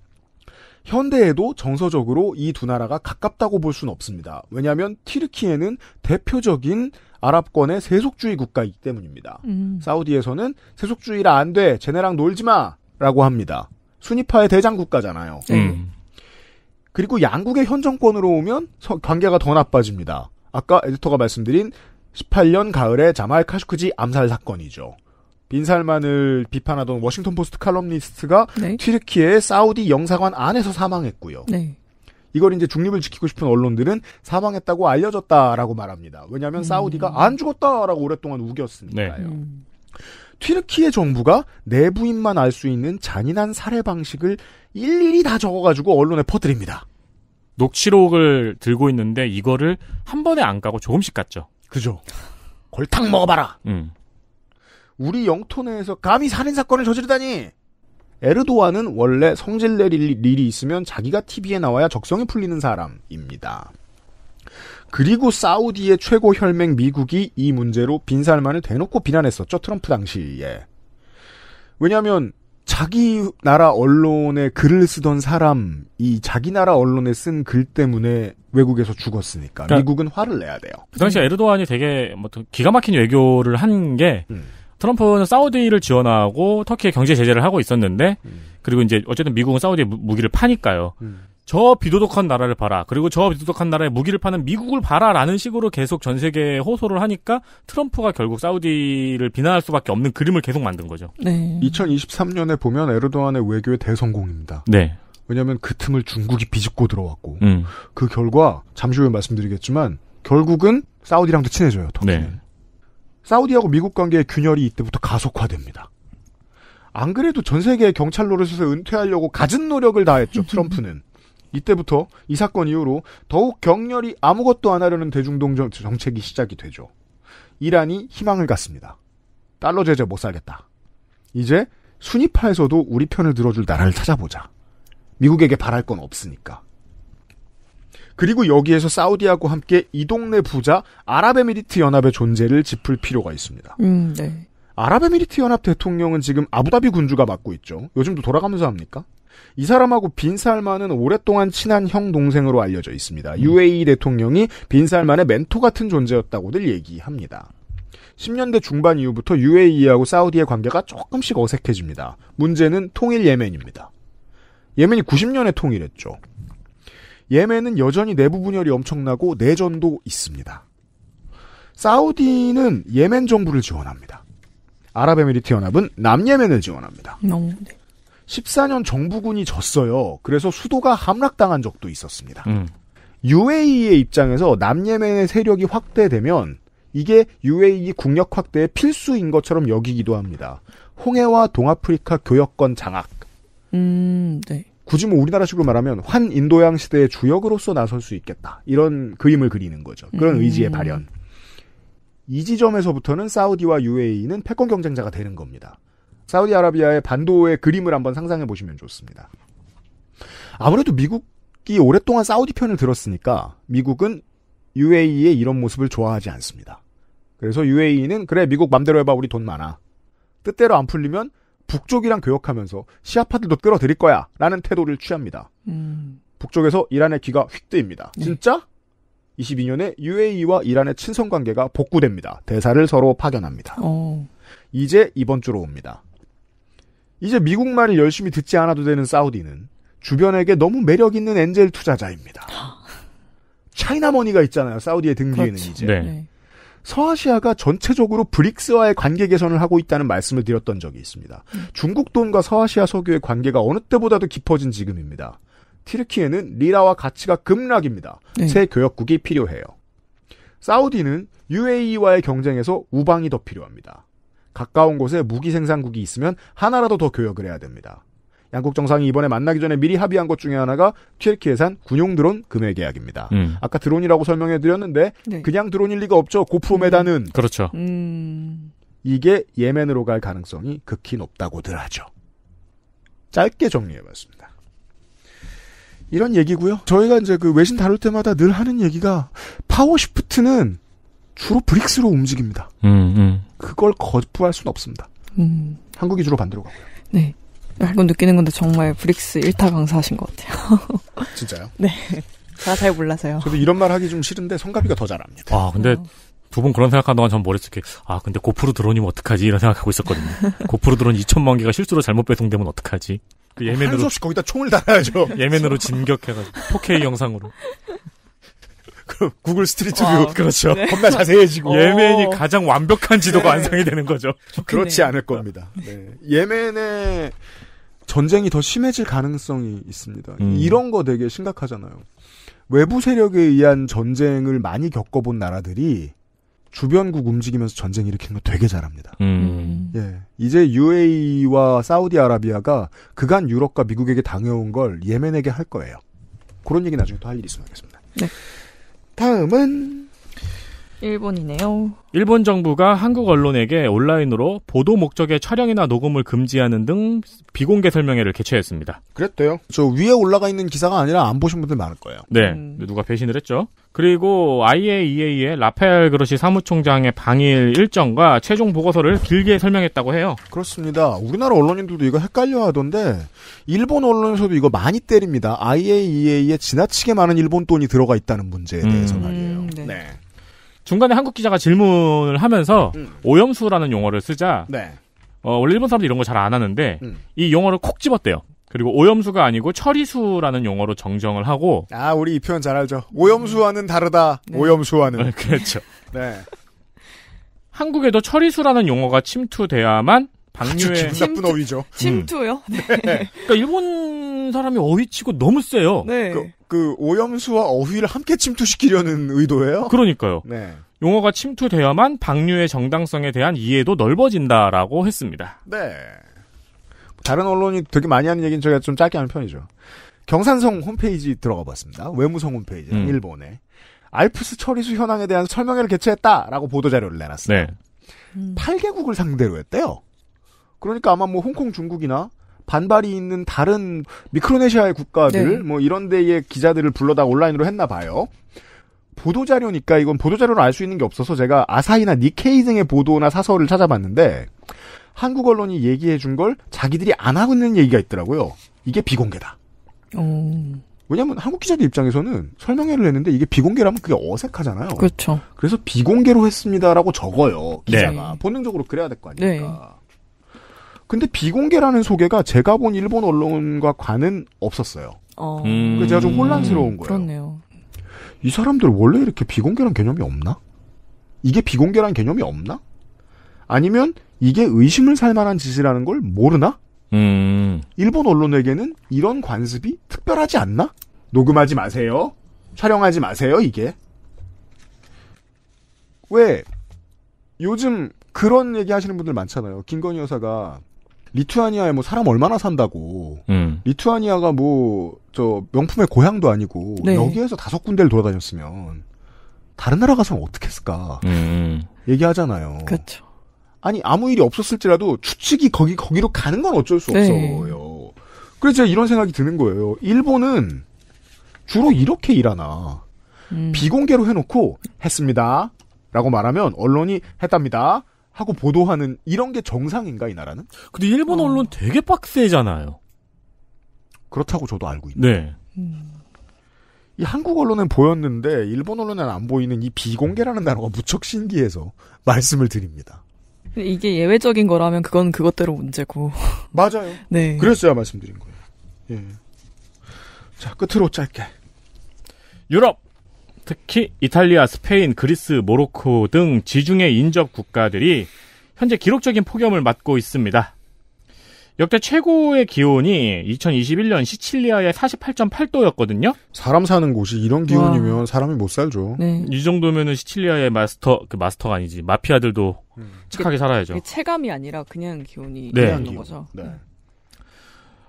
현대에도 정서적으로 이 두 나라가 가깝다고 볼 수는 없습니다. 왜냐하면 티르키에는 대표적인 아랍권의 세속주의 국가이기 때문입니다. 음. 사우디에서는 세속주의라 안 돼, 쟤네랑 놀지 마라고 합니다. 순위파의 대장 국가잖아요. 네. 음. 그리고 양국의 현 정권으로 오면 관계가 더 나빠집니다. 아까 에디터가 말씀드린 18년 가을에 자말 카슈쿠지 암살 사건이죠. 빈살만을 비판하던 워싱턴 포스트 칼럼니스트가 네. 튀르키예 사우디 영사관 안에서 사망했고요. 네. 이걸 이제 중립을 지키고 싶은 언론들은 사망했다고 알려졌다라고 말합니다. 왜냐하면 음. 사우디가 안 죽었다라고 오랫동안 우겼으니까요. 네. 음. 튀르키예 정부가 내부인만 알 수 있는 잔인한 살해 방식을 일일이 다 적어가지고 언론에 퍼뜨립니다. 녹취록을 들고 있는데 이거를 한 번에 안 까고 조금씩 깠죠. 그죠. 골탕 먹어봐라. 음. 우리 영토 내에서 감히 살인 사건을 저지르다니. 에르도안은 원래 성질 내릴 일이 있으면 자기가 TV에 나와야 적성이 풀리는 사람입니다. 그리고 사우디의 최고 혈맹 미국이 이 문제로 빈살만을 대놓고 비난했었죠 트럼프 당시에. 왜냐하면 자기 나라 언론에 글을 쓰던 사람이 자기 나라 언론에 쓴 글 때문에 외국에서 죽었으니까 그러니까 미국은 화를 내야 돼요. 그 당시 에르도안이 되게 뭐 기가 막힌 외교를 한게 음. 트럼프는 사우디를 지원하고 터키에 경제 제재를 하고 있었는데 음. 그리고 이제 어쨌든 미국은 사우디 무기를 파니까요. 음. 저 비도덕한 나라를 봐라. 그리고 저 비도덕한 나라에 무기를 파는 미국을 봐라라는 식으로 계속 전 세계에 호소를 하니까 트럼프가 결국 사우디를 비난할 수밖에 없는 그림을 계속 만든 거죠. 네. 2023년에 보면 에르도안의 외교의 대성공입니다. 네. 왜냐하면 그 틈을 중국이 비집고 들어왔고 음. 그 결과 잠시 후에 말씀드리겠지만 결국은 사우디랑도 친해져요. 터키는. 네. 사우디하고 미국 관계의 균열이 이때부터 가속화됩니다. 안 그래도 전 세계 경찰 노릇에서 은퇴하려고 갖은 노력을 다했죠. 트럼프는. 이때부터 이 사건 이후로 더욱 격렬히 아무것도 안 하려는 대중동 정책이 시작이 되죠. 이란이 희망을 갖습니다. 달러 제재 못 살겠다. 이제 순위파에서도 우리 편을 들어줄 나라를 찾아보자. 미국에게 바랄 건 없으니까. 그리고 여기에서 사우디하고 함께 이 동네 부자 아랍에미리트 연합의 존재를 짚을 필요가 있습니다. 음, 네. 아랍에미리트 연합 대통령은 지금 아부다비 군주가 맡고 있죠. 요즘도 돌아가면서 합니까? 이 사람하고 빈살만은 오랫동안 친한 형 동생으로 알려져 있습니다. 음. UAE 대통령이 빈살만의 멘토 같은 존재였다고들 얘기합니다. 10년대 중반 이후부터 UAE하고 사우디의 관계가 조금씩 어색해집니다. 문제는 통일 예멘입니다. 예멘이 90년에 통일했죠. 예멘은 여전히 내부 분열이 엄청나고 내전도 있습니다. 사우디는 예멘 정부를 지원합니다. 아랍에미리트 연합은 남예멘을 지원합니다. 네. 14년 정부군이 졌어요. 그래서 수도가 함락당한 적도 있었습니다. 음. UAE의 입장에서 남예멘의 세력이 확대되면 이게 UAE 국력 확대의 필수인 것처럼 여기기도 합니다. 홍해와 동아프리카 교역권 장악. 음, 네. 굳이 뭐 우리나라식으로 말하면 환 인도양 시대의 주역으로서 나설 수 있겠다. 이런 그림을 그리는 거죠. 그런 음. 의지의 발현. 이 지점에서부터는 사우디와 UAE는 패권 경쟁자가 되는 겁니다. 사우디아라비아의 반도의 그림을 한번 상상해 보시면 좋습니다. 아무래도 미국이 오랫동안 사우디 편을 들었으니까 미국은 UAE의 이런 모습을 좋아하지 않습니다. 그래서 UAE는 그래 미국 맘대로 해봐 우리 돈 많아. 뜻대로 안 풀리면 북쪽이랑 교역하면서 시아파들도 끌어들일 거야 라는 태도를 취합니다. 음. 북쪽에서 이란의 귀가 휙 뜨입니다. 네. 진짜? 22년에 UAE와 이란의 친선 관계가 복구됩니다. 대사를 서로 파견합니다. 오. 어. 이제 이번 주로 옵니다. 이제 미국 말을 열심히 듣지 않아도 되는 사우디는 주변에게 너무 매력 있는 엔젤 투자자입니다. 차이나머니가 있잖아요. 사우디의 등 뒤에는 그렇지. 이제. 네. 서아시아가 전체적으로 브릭스와의 관계 개선을 하고 있다는 말씀을 드렸던 적이 있습니다. 음. 중국 돈과 서아시아 석유의 관계가 어느 때보다도 깊어진 지금입니다. 티르키에는 리라와 가치가 급락입니다. 네. 새 교역국이 필요해요. 사우디는 UAE와의 경쟁에서 우방이 더 필요합니다. 가까운 곳에 무기 생산국이 있으면 하나라도 더 교역을 해야 됩니다. 양국 정상이 이번에 만나기 전에 미리 합의한 것 중에 하나가 튀르키 예산 군용 드론 금액 계약입니다. 음. 아까 드론이라고 설명해 드렸는데 네. 그냥 드론일 리가 없죠. 고프로메다는 음. 그렇죠. 음. 이게 예멘으로 갈 가능성이 극히 높다고들 하죠. 짧게 정리해봤습니다. 이런 얘기고요. 저희가 이제 그 외신 다룰 때마다 늘 하는 얘기가 파워시프트는 주로 브릭스로 움직입니다. 음, 음. 그걸 거부할 수는 없습니다. 음. 한국이 주로 반대로 가고요. 네. 알건 느끼는 건데 정말 브릭스 일타 강사하신 것 같아요. 진짜요? 네. 제가 잘 몰라서요. 저도 이런 말 하기 좀 싫은데 성가비가 더 잘합니다. 아, 근데 어. 두분 그런 생각하는 동안 전 머릿속에 아 근데 고프로 드론이면 어떡하지 이런 생각하고 있었거든요. 고프로 드론 2천만 개가 실수로 잘못 배송되면 어떡하지? 그 예멘으로 할수 없이 거기다 총을 달아야죠. 예멘으로 진격해가지고 4K 영상으로. 그럼 구글 스트리트뷰 아, 그렇죠. 네. 겁나 자세해지고 어. 예멘이 가장 완벽한 지도가 네. 완성이 되는 거죠. 그렇지 않을 겁니다. 네. 예멘의 전쟁이 더 심해질 가능성이 있습니다. 음. 이런 거 되게 심각하잖아요. 외부 세력에 의한 전쟁을 많이 겪어본 나라들이 주변국 움직이면서 전쟁 일으키는 거 되게 잘합니다. 음. 예. 이제 UAE와 사우디아라비아가 그간 유럽과 미국에게 당해온 걸 예멘에게 할 거예요. 그런 얘기 나중에 또 할일이 있으면 하겠습니다. 네. 他们。 일본이네요. 일본 정부가 한국 언론에게 온라인으로 보도 목적의 촬영이나 녹음을 금지하는 등 비공개 설명회를 개최했습니다. 그랬대요. 저 위에 올라가 있는 기사가 아니라 안 보신 분들 많을 거예요. 네. 음. 누가 배신을 했죠. 그리고 IAEA의 라펠 그로시 사무총장의 방일 일정과 최종 보고서를 길게 설명했다고 해요. 그렇습니다. 우리나라 언론인들도 이거 헷갈려 하던데 일본 언론에서도 이거 많이 때립니다. IAEA에 지나치게 많은 일본 돈이 들어가 있다는 문제에 음. 대해서 음, 말이에요. 네. 네. 중간에 한국 기자가 질문을 하면서 음. 오염수라는 용어를 쓰자. 네. 어, 원래 일본 사람들이 이런 거 잘 안 하는데 음. 이 용어를 콕 집었대요. 그리고 오염수가 아니고 처리수라는 용어로 정정을 하고 아 우리 이 표현 잘 알죠. 오염수와는 다르다. 네. 오염수와는 네, 그렇죠. 네. 한국에도 처리수라는 용어가 침투돼야만 방류의 기분 나쁜 어휘죠. 침투요? 음. 네. 네. 그러니까 일본 사람이 어휘치고 너무 세요. 네. 그, 그, 오염수와 어휘를 함께 침투시키려는 의도예요? 그러니까요. 네. 용어가 침투되어야만 방류의 정당성에 대한 이해도 넓어진다라고 했습니다. 네. 다른 언론이 되게 많이 하는 얘기는 제가좀 짧게 하는 편이죠. 경산성 홈페이지 들어가 봤습니다. 외무성 홈페이지 음. 일본에 알프스 처리수 현황에 대한 설명회를 개최했다라고 보도 자료를 내놨어요. 네. 8개국을 음. 상대로 했대요. 그러니까 아마 뭐 홍콩 중국이나 반발이 있는 다른 미크로네시아의 국가들 네. 뭐 이런 데의 기자들을 불러다 온라인으로 했나 봐요. 보도 자료니까 이건 보도 자료를 알 수 있는 게 없어서 제가 아사히나 니케이 등의 보도나 사설을 찾아봤는데 한국 언론이 얘기해 준 걸 자기들이 안 하고 있는 얘기가 있더라고요. 이게 비공개다. 음. 왜냐하면 한국 기자들 입장에서는 설명회를 했는데 이게 비공개라면 그게 어색하잖아요. 그렇죠. 그래서 비공개로 했습니다라고 적어요 기자가 네. 본능적으로 그래야 될 거 아닙니까? 네. 근데 비공개라는 소개가 제가 본 일본 언론과 관은 없었어요. 어. 음... 그 제가 좀 혼란스러운 음, 거예요. 그렇네요. 이 사람들 원래 이렇게 비공개란 개념이 없나? 이게 비공개란 개념이 없나? 아니면 이게 의심을 살 만한 짓이라는 걸 모르나? 음... 일본 언론에게는 이런 관습이 특별하지 않나? 녹음하지 마세요. 촬영하지 마세요, 이게. 왜, 요즘 그런 얘기 하시는 분들 많잖아요. 김건희 여사가 리투아니아에 뭐 사람 얼마나 산다고. 음. 리투아니아가 뭐 저 명품의 고향도 아니고 네. 여기에서 다섯 군데를 돌아다녔으면 다른 나라 가서는 어떻게 했을까 음, 음. 얘기하잖아요. 그렇죠. 아니 아무 일이 없었을지라도 추측이 거기 거기로 가는 건 어쩔 수 네. 없어요. 그래서 제가 이런 생각이 드는 거예요. 일본은 주로 이렇게 일하나 음. 비공개로 해놓고 했습니다라고 말하면 언론이 했답니다. 하고 보도하는 이런 게 정상인가 이 나라는? 근데 일본 어. 언론 되게 빡세잖아요. 그렇다고 저도 알고 있는데. 네. 이 한국 언론은 보였는데 일본 언론은 안 보이는 이 비공개라는 단어가 무척 신기해서 말씀을 드립니다. 이게 예외적인 거라면 그건 그것대로 문제고. 맞아요. 네. 그랬어야 말씀드린 거예요. 예. 자 끝으로 짧게 유럽 특히 이탈리아, 스페인, 그리스, 모로코 등 지중해 인접 국가들이 현재 기록적인 폭염을 맞고 있습니다. 역대 최고의 기온이 2021년 시칠리아의 48.8도였거든요. 사람 사는 곳이 이런 기온이면 와. 사람이 못 살죠. 네. 이 정도면은 시칠리아의 마스터 그 마스터가 아니지 마피아들도 음. 착하게 살아야죠. 체감이 아니라 그냥 기온이 네. 그런 거죠. 네.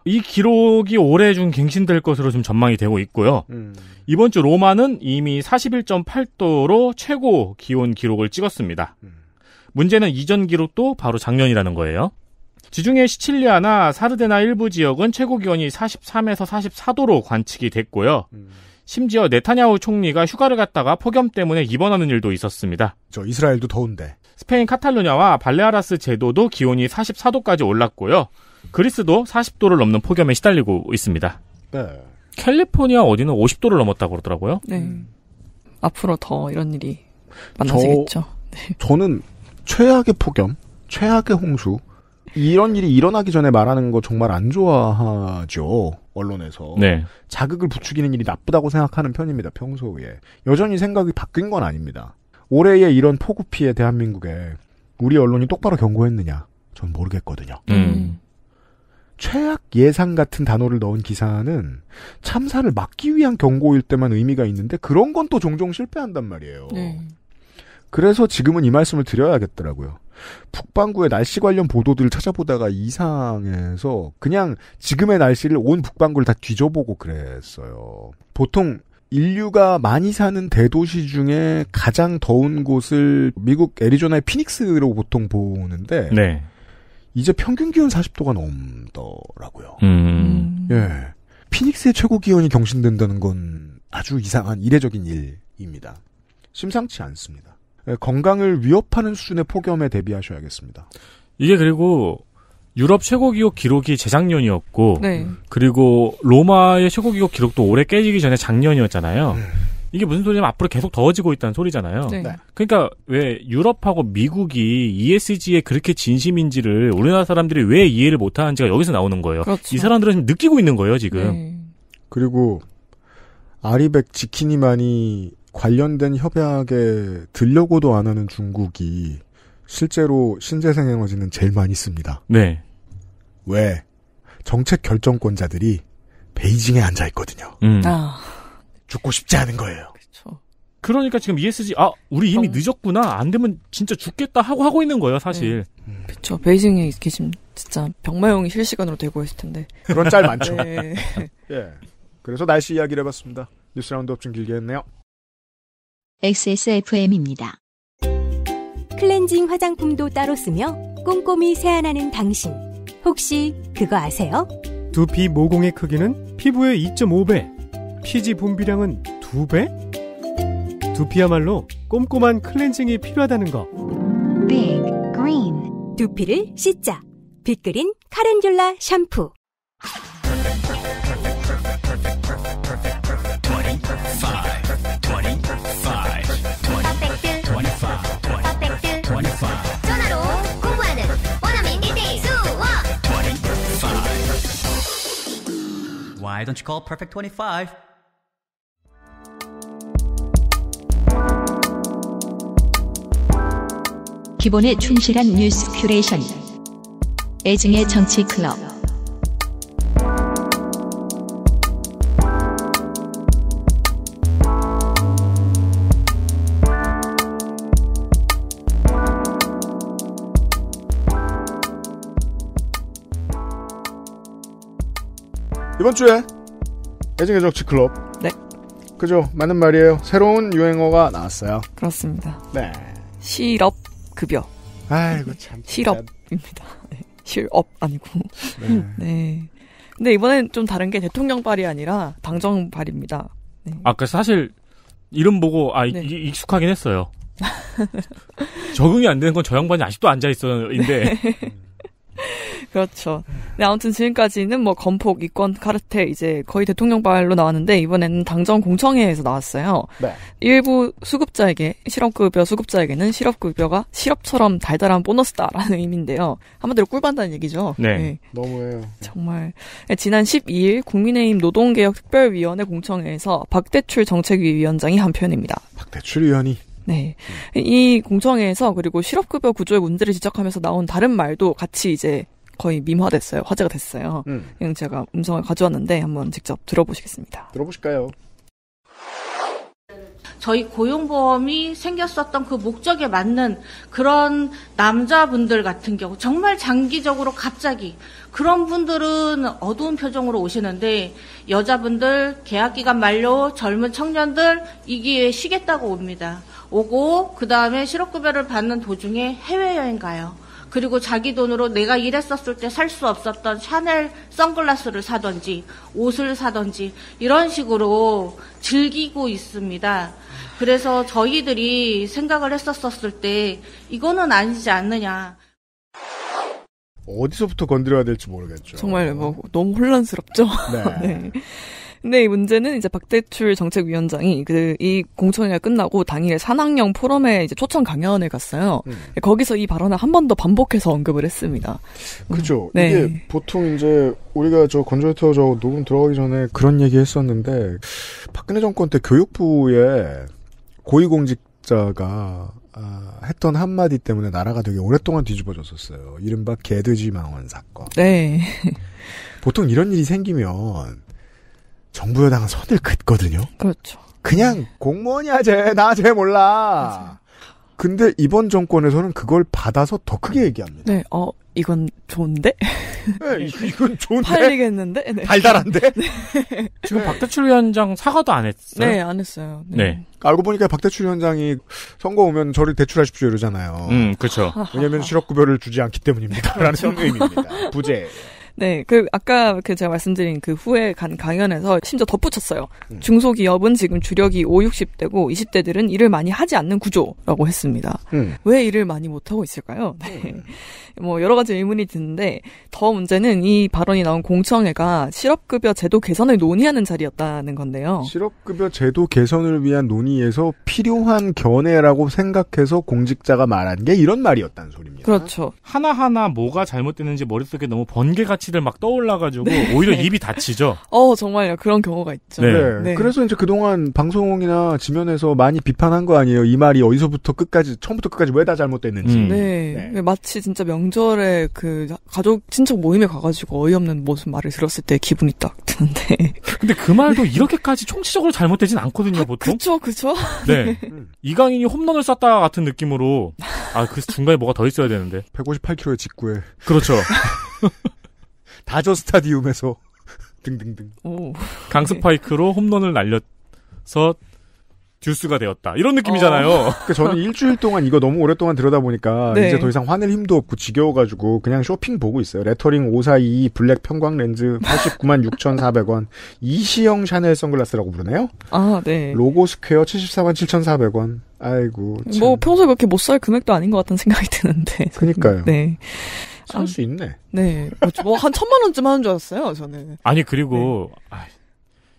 이 기록이 올해 중 갱신될 것으로 좀 전망이 되고 있고요. 음. 이번 주 로마는 이미 41.8도로 최고 기온 기록을 찍었습니다. 음. 문제는 이전 기록도 바로 작년이라는 거예요. 지중해 시칠리아나 사르데나 일부 지역은 최고 기온이 43에서 44도로 관측이 됐고요. 음. 심지어 네타냐후 총리가 휴가를 갔다가 폭염 때문에 입원하는 일도 있었습니다. 저 이스라엘도 더운데. 스페인 카탈루냐와 발레아라스 제도도 기온이 44도까지 올랐고요. 그리스도 40도를 넘는 폭염에 시달리고 있습니다. 네. 캘리포니아 어디는 50도를 넘었다고 그러더라고요. 네. 음. 앞으로 더 이런 일이 만나지겠죠. 네. 저는 최악의 폭염, 최악의 홍수 이런 일이 일어나기 전에 말하는 거 정말 안 좋아하죠. 언론에서 네. 자극을 부추기는 일이 나쁘다고 생각하는 편입니다. 평소에 여전히 생각이 바뀐 건 아닙니다. 올해의 이런 폭우 피해 대한민국에 우리 언론이 똑바로 경고했느냐? 전 모르겠거든요. 음. 음. 최악 예상 같은 단어를 넣은 기사는 참사를 막기 위한 경고일 때만 의미가 있는데 그런 건 또 종종 실패한단 말이에요. 네. 그래서 지금은 이 말씀을 드려야겠더라고요. 북반구의 날씨 관련 보도들을 찾아보다가 이상해서 그냥 지금의 날씨를 온 북반구를 다 뒤져보고 그랬어요. 보통 인류가 많이 사는 대도시 중에 가장 더운 곳을 미국 애리조나의 피닉스로 보통 보는데 네. 이제 평균 기온 40도가 넘더라고요. 음. 음. 예. 피닉스의 최고 기온이 경신된다는 건 아주 이상한 이례적인 일입니다. 심상치 않습니다. 예, 건강을 위협하는 수준의 폭염에 대비하셔야겠습니다. 이게 그리고 유럽 최고 기록 기록이 재작년이었고 네. 그리고 로마의 최고 기록 기록도 올해 깨지기 전에 작년이었잖아요. 음. 이게 무슨 소리냐면 앞으로 계속 더워지고 있다는 소리잖아요. 네. 네. 그러니까 왜 유럽하고 미국이 ESG에 그렇게 진심인지를 우리나라 사람들이 왜 이해를 못하는지가 여기서 나오는 거예요. 그렇죠. 이 사람들은 지금 느끼고 있는 거예요 지금. 네. 그리고 아리백 지키니만이 관련된 협약에 들려고도 안 하는 중국이 실제로 신재생 에너지는 제일 많이 씁니다. 네. 왜? 정책 결정권자들이 베이징에 앉아 있거든요. 음. 아. 죽고 싶지 않은 거예요. 그렇죠. 그러니까 지금 ESG 아 우리 이미 늦었구나 안 되면 진짜 죽겠다 하고 하고 있는 거예요 사실. 네. 음. 그렇죠. 베이징에 계신 진짜 병마용이 실시간으로 되고 있을 텐데. 그런 짤 많죠. 네. 예. 그래서 날씨 이야기를 해봤습니다. 뉴스 라운드업 좀 길게 했네요. XSFM입니다. 클렌징 화장품도 따로 쓰며 꼼꼼히 세안하는 당신. 혹시 그거 아세요? 두피 모공의 크기는 피부의 2.5배. 피지 분비량은 두 배? 두피야말로 꼼꼼한 클렌징이 필요하다는 거. Big Green 두피를 씻자. 빅그린 카렌듈라 샴푸. 전화로 공부하 원어민 1대1 수업. Why don't you call Perfect 25? 기본에 충실한 뉴스 큐레이션. 애증의 정치 클럽. 이번 주에 애증의 정치 클럽. 네. 그죠? 맞는 말이에요. 새로운 유행어가 나왔어요. 그렇습니다. 네. 시럽. 급여. 아이고 참. 음, 실업입니다. 네. 실업 아니고. 네. 네. 근데 이번엔 좀 다른 게 대통령 발이 아니라 당정 발입니다. 네. 아까 그 사실 이름 보고 아 네. 이, 익숙하긴 했어요. 적응이 안 되는 건 저 양반이 아직도 앉아 있어는데 네. 그렇죠. 네, 아무튼 지금까지는 뭐 건폭, 이권, 카르텔 이제 거의 대통령발로 나왔는데 이번에는 당정 공청회에서 나왔어요. 네. 일부 수급자에게 실업급여 수급자에게는 실업급여가 실업처럼 달달한 보너스다라는 의미인데요. 한마디로 꿀반다는 얘기죠. 네. 네. 너무해요. 정말 지난 12일 국민의힘 노동개혁 특별위원회 공청회에서 박대출 정책위 위원장이 한 표현입니다. 박대출 위원이 네. 이 공청회에서 그리고 실업급여 구조의 문제를 지적하면서 나온 다른 말도 같이 이제 거의 밈화됐어요. 화제가 됐어요. 음. 그냥 제가 음성을 가져왔는데 한번 직접 들어보시겠습니다. 들어보실까요? 저희 고용보험이 생겼었던 그 목적에 맞는 그런 남자분들 같은 경우 정말 장기적으로 갑자기 그런 분들은 어두운 표정으로 오시는데 여자분들 계약기간 만료 젊은 청년들 이 기회에 쉬겠다고 옵니다. 오고 그 다음에 실업급여를 받는 도중에 해외여행 가요. 그리고 자기 돈으로 내가 일했었을 때 살 수 없었던 샤넬 선글라스를 사든지 옷을 사든지 이런 식으로 즐기고 있습니다. 그래서 저희들이 생각을 했었었을 때 이거는 아니지 않느냐. 어디서부터 건드려야 될지 모르겠죠. 정말 뭐 너무 혼란스럽죠. 네. 네. 근데 이 문제는 이제 박대출 정책위원장이 그 이 공청회가 끝나고 당일에 산학령 포럼에 이제 초청 강연을 갔어요. 음. 네, 거기서 이 발언을 한 번 더 반복해서 언급을 했습니다. 음. 그죠. 음. 네. 이게 보통 이제 우리가 저 건조해터 저 녹음 들어가기 전에 그런 얘기 했었는데 박근혜 정권 때 교육부에 고위공직자가 아, 했던 한마디 때문에 나라가 되게 오랫동안 뒤집어졌었어요. 이른바 개돼지 망원 사건. 네. 보통 이런 일이 생기면 정부 여당은 선을 긋거든요. 그렇죠. 그냥 공무원이야 쟤 나 쟤 몰라. 맞아 근데 이번 정권에서는 그걸 받아서 더 크게 얘기합니다. 네, 어 이건 좋은데? 네, 이건 좋은데? 팔리겠는데? 네. 달달한데? 네. 지금 네. 박대출 위원장 사과도 안 했어요? 네, 안 했어요. 네. 네. 알고 보니까 박대출 위원장이 선거 오면 저를 대출하십시오 이러잖아요. 음, 그렇죠. 왜냐면 실업급여를 주지 않기 때문입니다. 라는 성명입니다. 그렇죠. 부재. 네, 그 아까 그 제가 말씀드린 그 후에 간 강연에서 심지어 덧붙였어요. 음. 중소기업은 지금 주력이 5, 60대고 20대들은 일을 많이 하지 않는 구조라고 했습니다. 음. 왜 일을 많이 못 하고 있을까요? 네. 음. 뭐 여러 가지 의문이 드는데 더 문제는 이 발언이 나온 공청회가 실업급여 제도 개선을 논의하는 자리였다는 건데요. 실업급여 제도 개선을 위한 논의에서 필요한 견해라고 생각해서 공직자가 말한 게 이런 말이었다는 소리입니다. 그렇죠. 하나하나 뭐가 잘못됐는지 머릿속에 너무 번개같이 장치들 막 떠올라가지고 네. 오히려 네. 입이 다치죠. 어 정말요 그런 경우가 있죠. 네. 네. 네. 그래서 이제 그동안 방송이나 지면에서 많이 비판한 거 아니에요. 이 말이 어디서부터 끝까지 처음부터 끝까지 왜 다 잘못됐는지. 음. 네. 네. 네. 마치 진짜 명절에 그 가족 친척 모임에 가가지고 어이없는 무슨 말을 들었을 때 기분이 딱 드는데. 근데 그 말도 이렇게까지 총체적으로 잘못되진 않거든요 아, 보통. 그렇죠그렇죠 네. 이강인이 홈런을 쐈다 같은 느낌으로 아그 중간에 뭐가 더 있어야 되는데. 158km의 직구에. 그렇죠. 다저 스타디움에서 등등등. 오. 강스파이크로 홈런을 날려서 듀스가 되었다. 이런 느낌이잖아요. 어. 그러니까 저는 일주일 동안 이거 너무 오랫동안 들여다보니까 네. 이제 더 이상 화낼 힘도 없고 지겨워가지고 그냥 쇼핑 보고 있어요. 레터링 542 블랙 편광 렌즈 89만 6,400원. 이시영 샤넬 선글라스라고 부르네요. 아, 네. 로고 스퀘어 74만 7,400원. 아이고. 뭐 참. 뭐 평소에 그렇게 못 살 금액도 아닌 것 같다는 생각이 드는데. 그니까요. 네. 살수 아. 있네. 네. 그렇죠. 뭐한 천만 원쯤 하는 줄 알았어요, 저는. 아니, 그리고, 네. 아,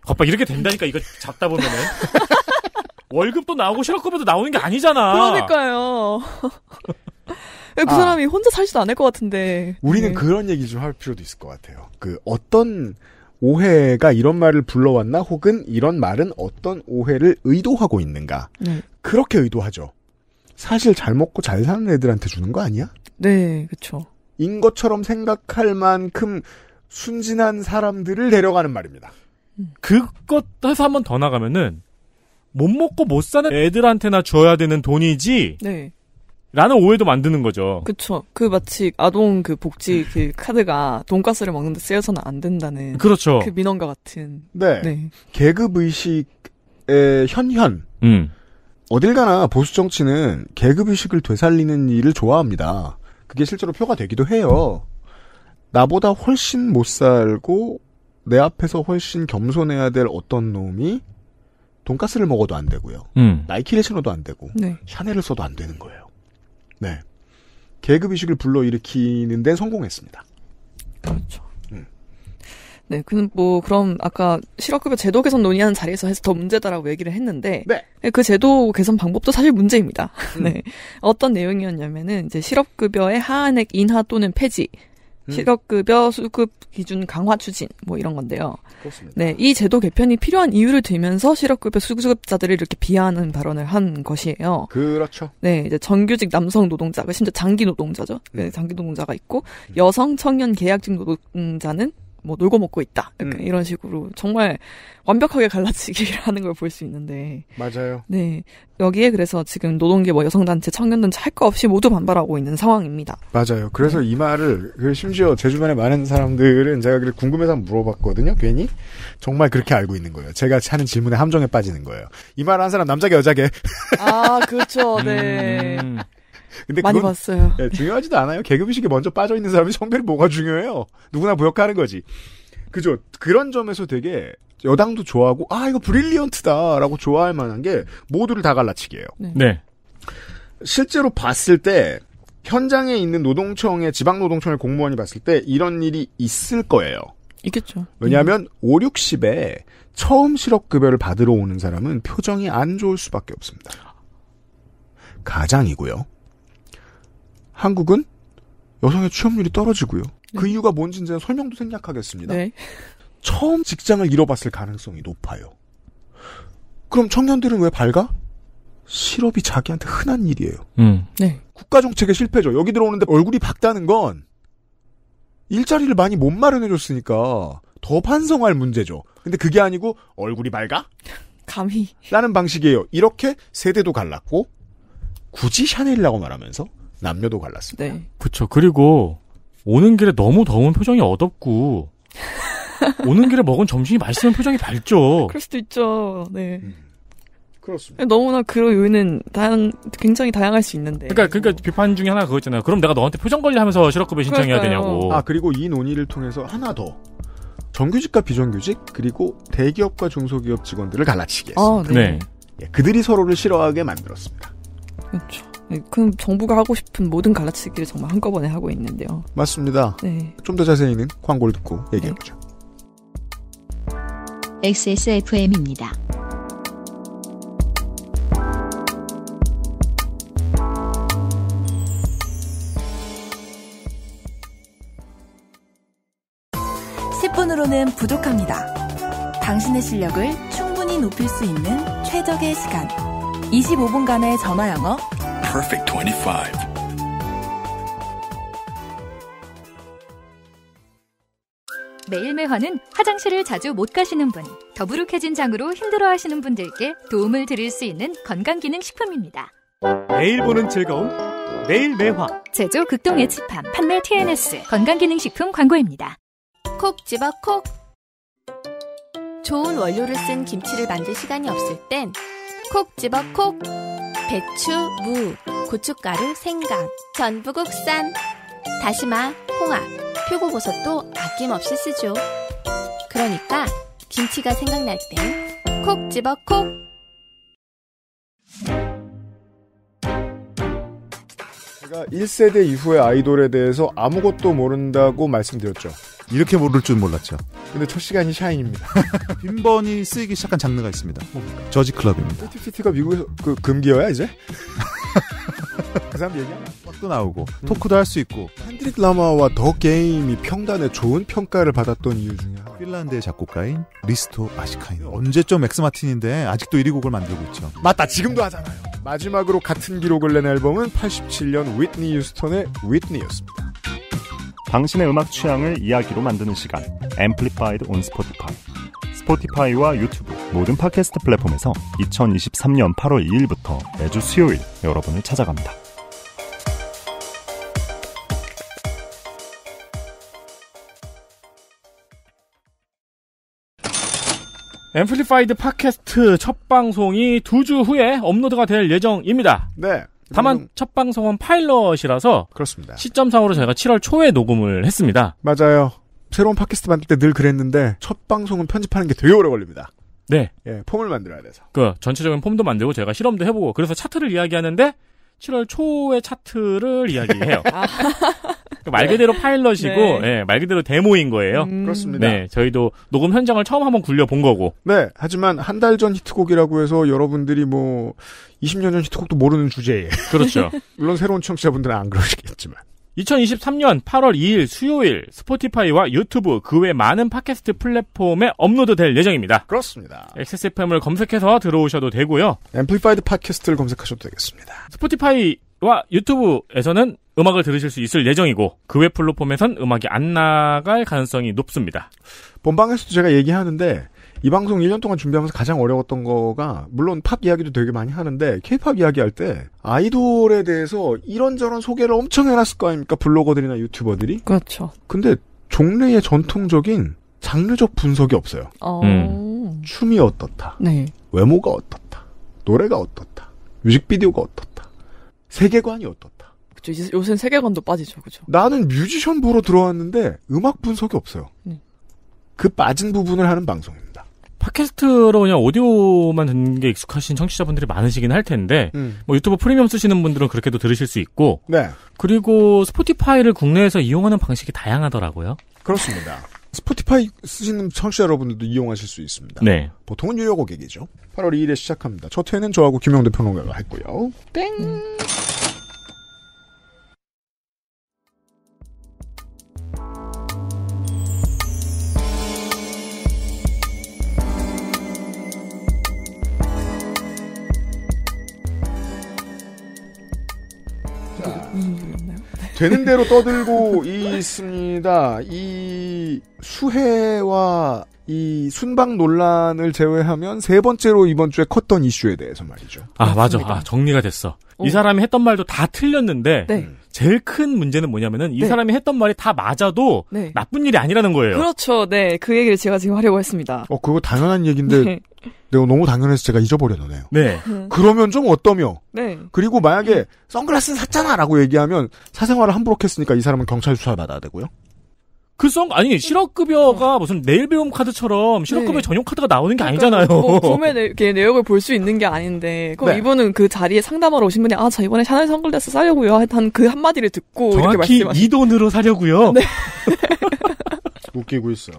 겉바 이렇게 된다니까, 이거 잡다 보면은. 월급도 나오고 실업급여도 나오는 게 아니잖아. 그러니까요. 그 아, 사람이 혼자 살지도 않을 것 같은데. 우리는 네. 그런 얘기 좀 할 필요도 있을 것 같아요. 그 어떤 오해가 이런 말을 불러왔나 혹은 이런 말은 어떤 오해를 의도하고 있는가. 네. 그렇게 의도하죠. 사실 잘 먹고 잘 사는 애들한테 주는 거 아니야? 네, 그렇죠. 인 것처럼 생각할 만큼 순진한 사람들을 데려가는 말입니다. 그것 해서 한 번 더 나가면은 못 먹고 못 사는 애들한테나 줘야 되는 돈이지. 네. 라는 오해도 만드는 거죠. 그쵸. 그 마치 아동 그 복지 그 카드가 돈가스를 먹는데 쓰여서는 안 된다는. 그렇죠. 그 민원과 같은. 네. 네. 계급 의식의 현현. 음. 어딜 가나 보수 정치는 계급 의식을 되살리는 일을 좋아합니다. 그게 실제로 표가 되기도 해요. 나보다 훨씬 못 살고 내 앞에서 훨씬 겸손해야 될 어떤 놈이 돈가스를 먹어도 안 되고요. 음. 나이키를 신어도 안 되고 네. 샤넬을 써도 안 되는 거예요. 네. 계급 이식을 불러일으키는데 성공했습니다. 그렇죠. 네, 그는 뭐 그럼 아까 실업급여 제도 개선 논의하는 자리에서 해서 더 문제다라고 얘기를 했는데 네. 네 그 제도 개선 방법도 사실 문제입니다. 음. 네, 어떤 내용이었냐면은 이제 실업급여의 하한액 인하 또는 폐지, 음. 실업급여 수급 기준 강화 추진 뭐 이런 건데요. 그렇습니다. 네, 이 제도 개편이 필요한 이유를 들면서 실업급여 수급자들을 이렇게 비하하는 발언을 한 것이에요. 그렇죠. 네, 이제 정규직 남성 노동자가 심지어 장기 노동자죠. 네, 음. 장기 노동자가 있고 음. 여성 청년 계약직 노동자는 뭐 놀고 먹고 있다. 약간 음. 이런 식으로 정말 완벽하게 갈라지기를 하는 걸 볼 수 있는데. 맞아요. 네. 여기에 그래서 지금 노동계 뭐 여성단체, 청년단체 할 거 없이 모두 반발하고 있는 상황입니다. 맞아요. 그래서 네. 이 말을 그 심지어 제 주변에 많은 사람들은 제가 궁금해서 물어봤거든요. 괜히 정말 그렇게 알고 있는 거예요. 제가 하는 질문에 함정에 빠지는 거예요. 이말한 사람 남자게 여자게. 아 그렇죠. 음, 네. 음. 음. 근데 많이 그건, 봤어요. 네, 중요하지도 않아요. 개그미식에 먼저 빠져 있는 사람이 성별이 뭐가 중요해요? 누구나 부역하는 거지. 그죠? 그런 점에서 되게 여당도 좋아하고 아 이거 브릴리언트다라고 좋아할 만한 게 모두를 다 갈라치기예요. 네. 네. 실제로 봤을 때 현장에 있는 노동청의 지방노동청의 공무원이 봤을 때 이런 일이 있을 거예요. 있겠죠. 왜냐하면 음. 5, 60에 처음 실업급여를 받으러 오는 사람은 표정이 안 좋을 수밖에 없습니다. 가장이고요. 한국은 여성의 취업률이 떨어지고요. 그 네. 그 이유가 뭔지 제 설명도 생략하겠습니다. 네. 처음 직장을 잃어봤을 가능성이 높아요. 그럼 청년들은 왜 밝아? 실업이 자기한테 흔한 일이에요. 음. 네. 국가 정책의 실패죠. 여기 들어오는데 얼굴이 밝다는 건 일자리를 많이 못 마련해줬으니까 더 반성할 문제죠. 근데 그게 아니고 얼굴이 밝아? 감히. 라는 방식이에요. 이렇게 세대도 갈랐고 굳이 샤넬이라고 말하면서 남녀도 갈랐습니다. 네. 그렇죠. 그리고 오는 길에 너무 더운 표정이 어둡고 오는 길에 먹은 점심이 맛있으면 표정이 밝죠. 그럴 수도 있죠. 네. 음. 그렇습니다. 너무나 그런 요인은 다양, 굉장히 다양할 수 있는데. 그러니까, 그러니까 비판 중에 하나 그거잖아요. 그럼 내가 너한테 표정 관리하면서 실업급여 신청해야 그럴까요? 되냐고. 아, 그리고 이 논의를 통해서 하나 더. 정규직과 비정규직, 그리고 대기업과 중소기업 직원들을 갈라치게 했습니다. 아, 네. 네. 예, 그들이 서로를 싫어하게 만들었습니다. 그렇죠. 그럼 정부가 하고 싶은 모든 갈라치기를 정말 한꺼번에 하고 있는데요. 맞습니다. 네. 좀 더 자세히는 광고를 듣고 얘기해보죠. 네. XSFM입니다. 으로는 부족합니다. 당신의 실력을 충분히 높일 수 있는 최적의 시간. 25분간의 전화 영어 perfect 25. 매일매화는 화장실을 자주 못 가시는 분, 더부룩해진 장으로 힘들어하시는 분들께 도움을 드릴 수 있는 건강기능식품입니다. 매일 보는 즐거움, 매일매화. 제조 극동의 집함, 판매 TNS, 건강기능식품 광고입니다. 콕 집어 콕! 좋은 원료를 쓴 김치를 만들 시간이 없을 땐 콕 집어 콕! 배추, 무, 고춧가루, 생강, 전부 국산, 다시마, 홍합, 표고버섯도 아낌없이 쓰죠. 그러니까 김치가 생각날 땐콕 집어 콕! 제가 1세대 이후의 아이돌에 대해서 아무것도 모른다고 말씀드렸죠. 이렇게 모를 줄 몰랐죠. 근데 첫 시간이 샤인입니다. 빈번히 쓰이기 시작한 장르가 있습니다. 뭡니까? 저지 클럽입니다. 5 0 5가 미국에서 그 금기어야 이제? 그 사람 얘기하면 나오고 음. 토크도 할 수 있고 핸드릭 라마와 더 게임이 평단에 좋은 평가를 받았던 이유 중에 핀란드의 작곡가인 리스토 아시카인 언제쯤 맥스 마틴인데 아직도 1위 곡을 만들고 있죠 맞다 지금도 하잖아요 마지막으로 같은 기록을 낸 앨범은 87년 윗니 유스턴의 윗니였습니다 당신의 음악 취향을 이야기로 만드는 시간 앰플리파이드 온 스포티파이 스포티파이와 유튜브 모든 팟캐스트 플랫폼에서 2023년 8월 2일부터 매주 수요일 여러분을 찾아갑니다. 앰플리파이드 팟캐스트 첫 방송이 두 주 후에 업로드가 될 예정입니다. 네. 다만 첫 방송은 파일럿이라서 그렇습니다. 시점상으로 저희가 7월 초에 녹음을 했습니다. 맞아요. 새로운 팟캐스트 만들 때 늘 그랬는데 첫 방송은 편집하는 게 되게 오래 걸립니다. 네. 예, 폼을 만들어야 돼서. 그 전체적인 폼도 만들고 제가 실험도 해보고 그래서 차트를 이야기하는데 7월 초의 차트를 이야기해요. 아. 그러니까 말 그대로 네. 파일럿이고 네. 네, 말 그대로 데모인 거예요. 음. 그렇습니다. 네, 저희도 녹음 현장을 처음 한번 굴려 본 거고. 네, 하지만 한 달 전 히트곡이라고 해서 여러분들이 뭐 20년 전 히트곡도 모르는 주제에. 그렇죠. 물론 새로운 청취자분들은 안 그러시겠지만. 2023년 8월 2일 수요일 스포티파이와 유튜브 그 외 많은 팟캐스트 플랫폼에 업로드될 예정입니다. 그렇습니다. XSFM을 검색해서 들어오셔도 되고요. 앰플리파이드 팟캐스트를 검색하셔도 되겠습니다. 스포티파이와 유튜브에서는 음악을 들으실 수 있을 예정이고 그 외 플랫폼에선 음악이 안 나갈 가능성이 높습니다. 본방에서도 제가 얘기하는데 이 방송 1년 동안 준비하면서 가장 어려웠던 거가 물론 팝 이야기도 되게 많이 하는데 케이팝 이야기할 때 아이돌에 대해서 이런저런 소개를 엄청 해놨을 거 아닙니까 블로거들이나 유튜버들이 그렇죠 근데 종래의 전통적인 장르적 분석이 없어요 어... 음. 춤이 어떻다 네. 외모가 어떻다 노래가 어떻다 뮤직비디오가 어떻다 세계관이 어떻다 그죠 요새 세계관도 빠지죠 그죠 나는 뮤지션 보러 들어왔는데 음악 분석이 없어요 네. 그 빠진 부분을 하는 방송입니다 팟캐스트로 그냥 오디오만 듣는 게 익숙하신 청취자분들이 많으시긴 할 텐데 음. 뭐 유튜브 프리미엄 쓰시는 분들은 그렇게도 들으실 수 있고 네. 그리고 스포티파이를 국내에서 이용하는 방식이 다양하더라고요. 그렇습니다. 스포티파이 쓰시는 청취자 여러분들도 이용하실 수 있습니다. 네. 보통은 유료 고객이죠. 8월 2일에 시작합니다. 첫 회는 저하고 김영대 평론가가 했고요. 땡! 음. 되는 대로 떠들고 있습니다. 이 수해와 이 순방 논란을 제외하면 세 번째로 이번 주에 컸던 이슈에 대해서 말이죠. 아, 맞아. 아, 정리가 됐어. 오. 이 어. 사람이 했던 말도 다 틀렸는데 네. 제일 큰 문제는 뭐냐면은 이 네. 사람이 했던 말이 다 맞아도 네. 나쁜 일이 아니라는 거예요. 그렇죠. 네. 그 얘기를 제가 지금 하려고 했습니다. 어, 그거 당연한 얘기인데 네. 내가 너무 당연해서 제가 잊어버려놓네요. 네. 음. 그러면 좀 어떠며? 네. 그리고 만약에 음. 선글라스 샀잖아 라고 얘기하면 사생활을 함부로 했으니까 이 사람은 경찰 수사를 받아야 되고요. 글썽 그 아니 네. 실업급여가 어. 무슨 내일 배움 카드처럼 실업급여 네. 전용 카드가 나오는 게 그러니까 아니잖아요. 뭐 구매 내, 그 내역을 볼 수 있는 게 아닌데 그럼 네. 이분은 그 자리에 상담하러 오신 분이 아 저 이번에 샤넬 선글라스 사려고요 한그 한마디를 듣고 정확히 이 돈으로 사려고요. 네. 웃기고 있어.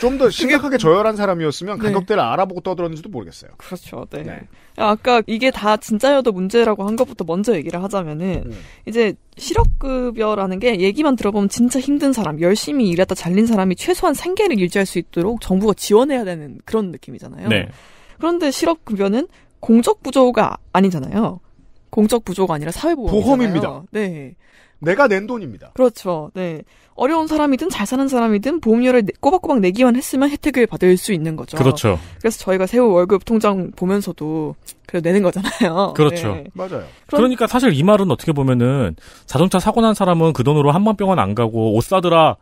좀더 심각하게 저열한 사람이었으면 가격대를 네. 알아보고 떠들었는지도 모르겠어요. 그렇죠. 네. 네. 아까 이게 다 진짜여도 문제라고 한 것부터 먼저 얘기를 하자면은 음. 이제 실업급여라는 게 얘기만 들어보면 진짜 힘든 사람, 열심히 일했다 잘린 사람이 최소한 생계를 유지할 수 있도록 정부가 지원해야 되는 그런 느낌이잖아요. 네. 그런데 실업급여는 공적 부조가 아니잖아요. 공적 부조가 아니라 사회보험 보험입니다. 네. 내가 낸 돈입니다. 그렇죠. 네. 어려운 사람이든 잘 사는 사람이든 보험료를 꼬박꼬박 내기만 했으면 혜택을 받을 수 있는 거죠. 그렇죠. 그래서 저희가 새우 월급 통장 보면서도 그래도 내는 거잖아요. 그렇죠. 네. 맞아요. 그러니까 사실 이 말은 어떻게 보면은 자동차 사고 난 사람은 그 돈으로 한 번병원안 가고 옷사더라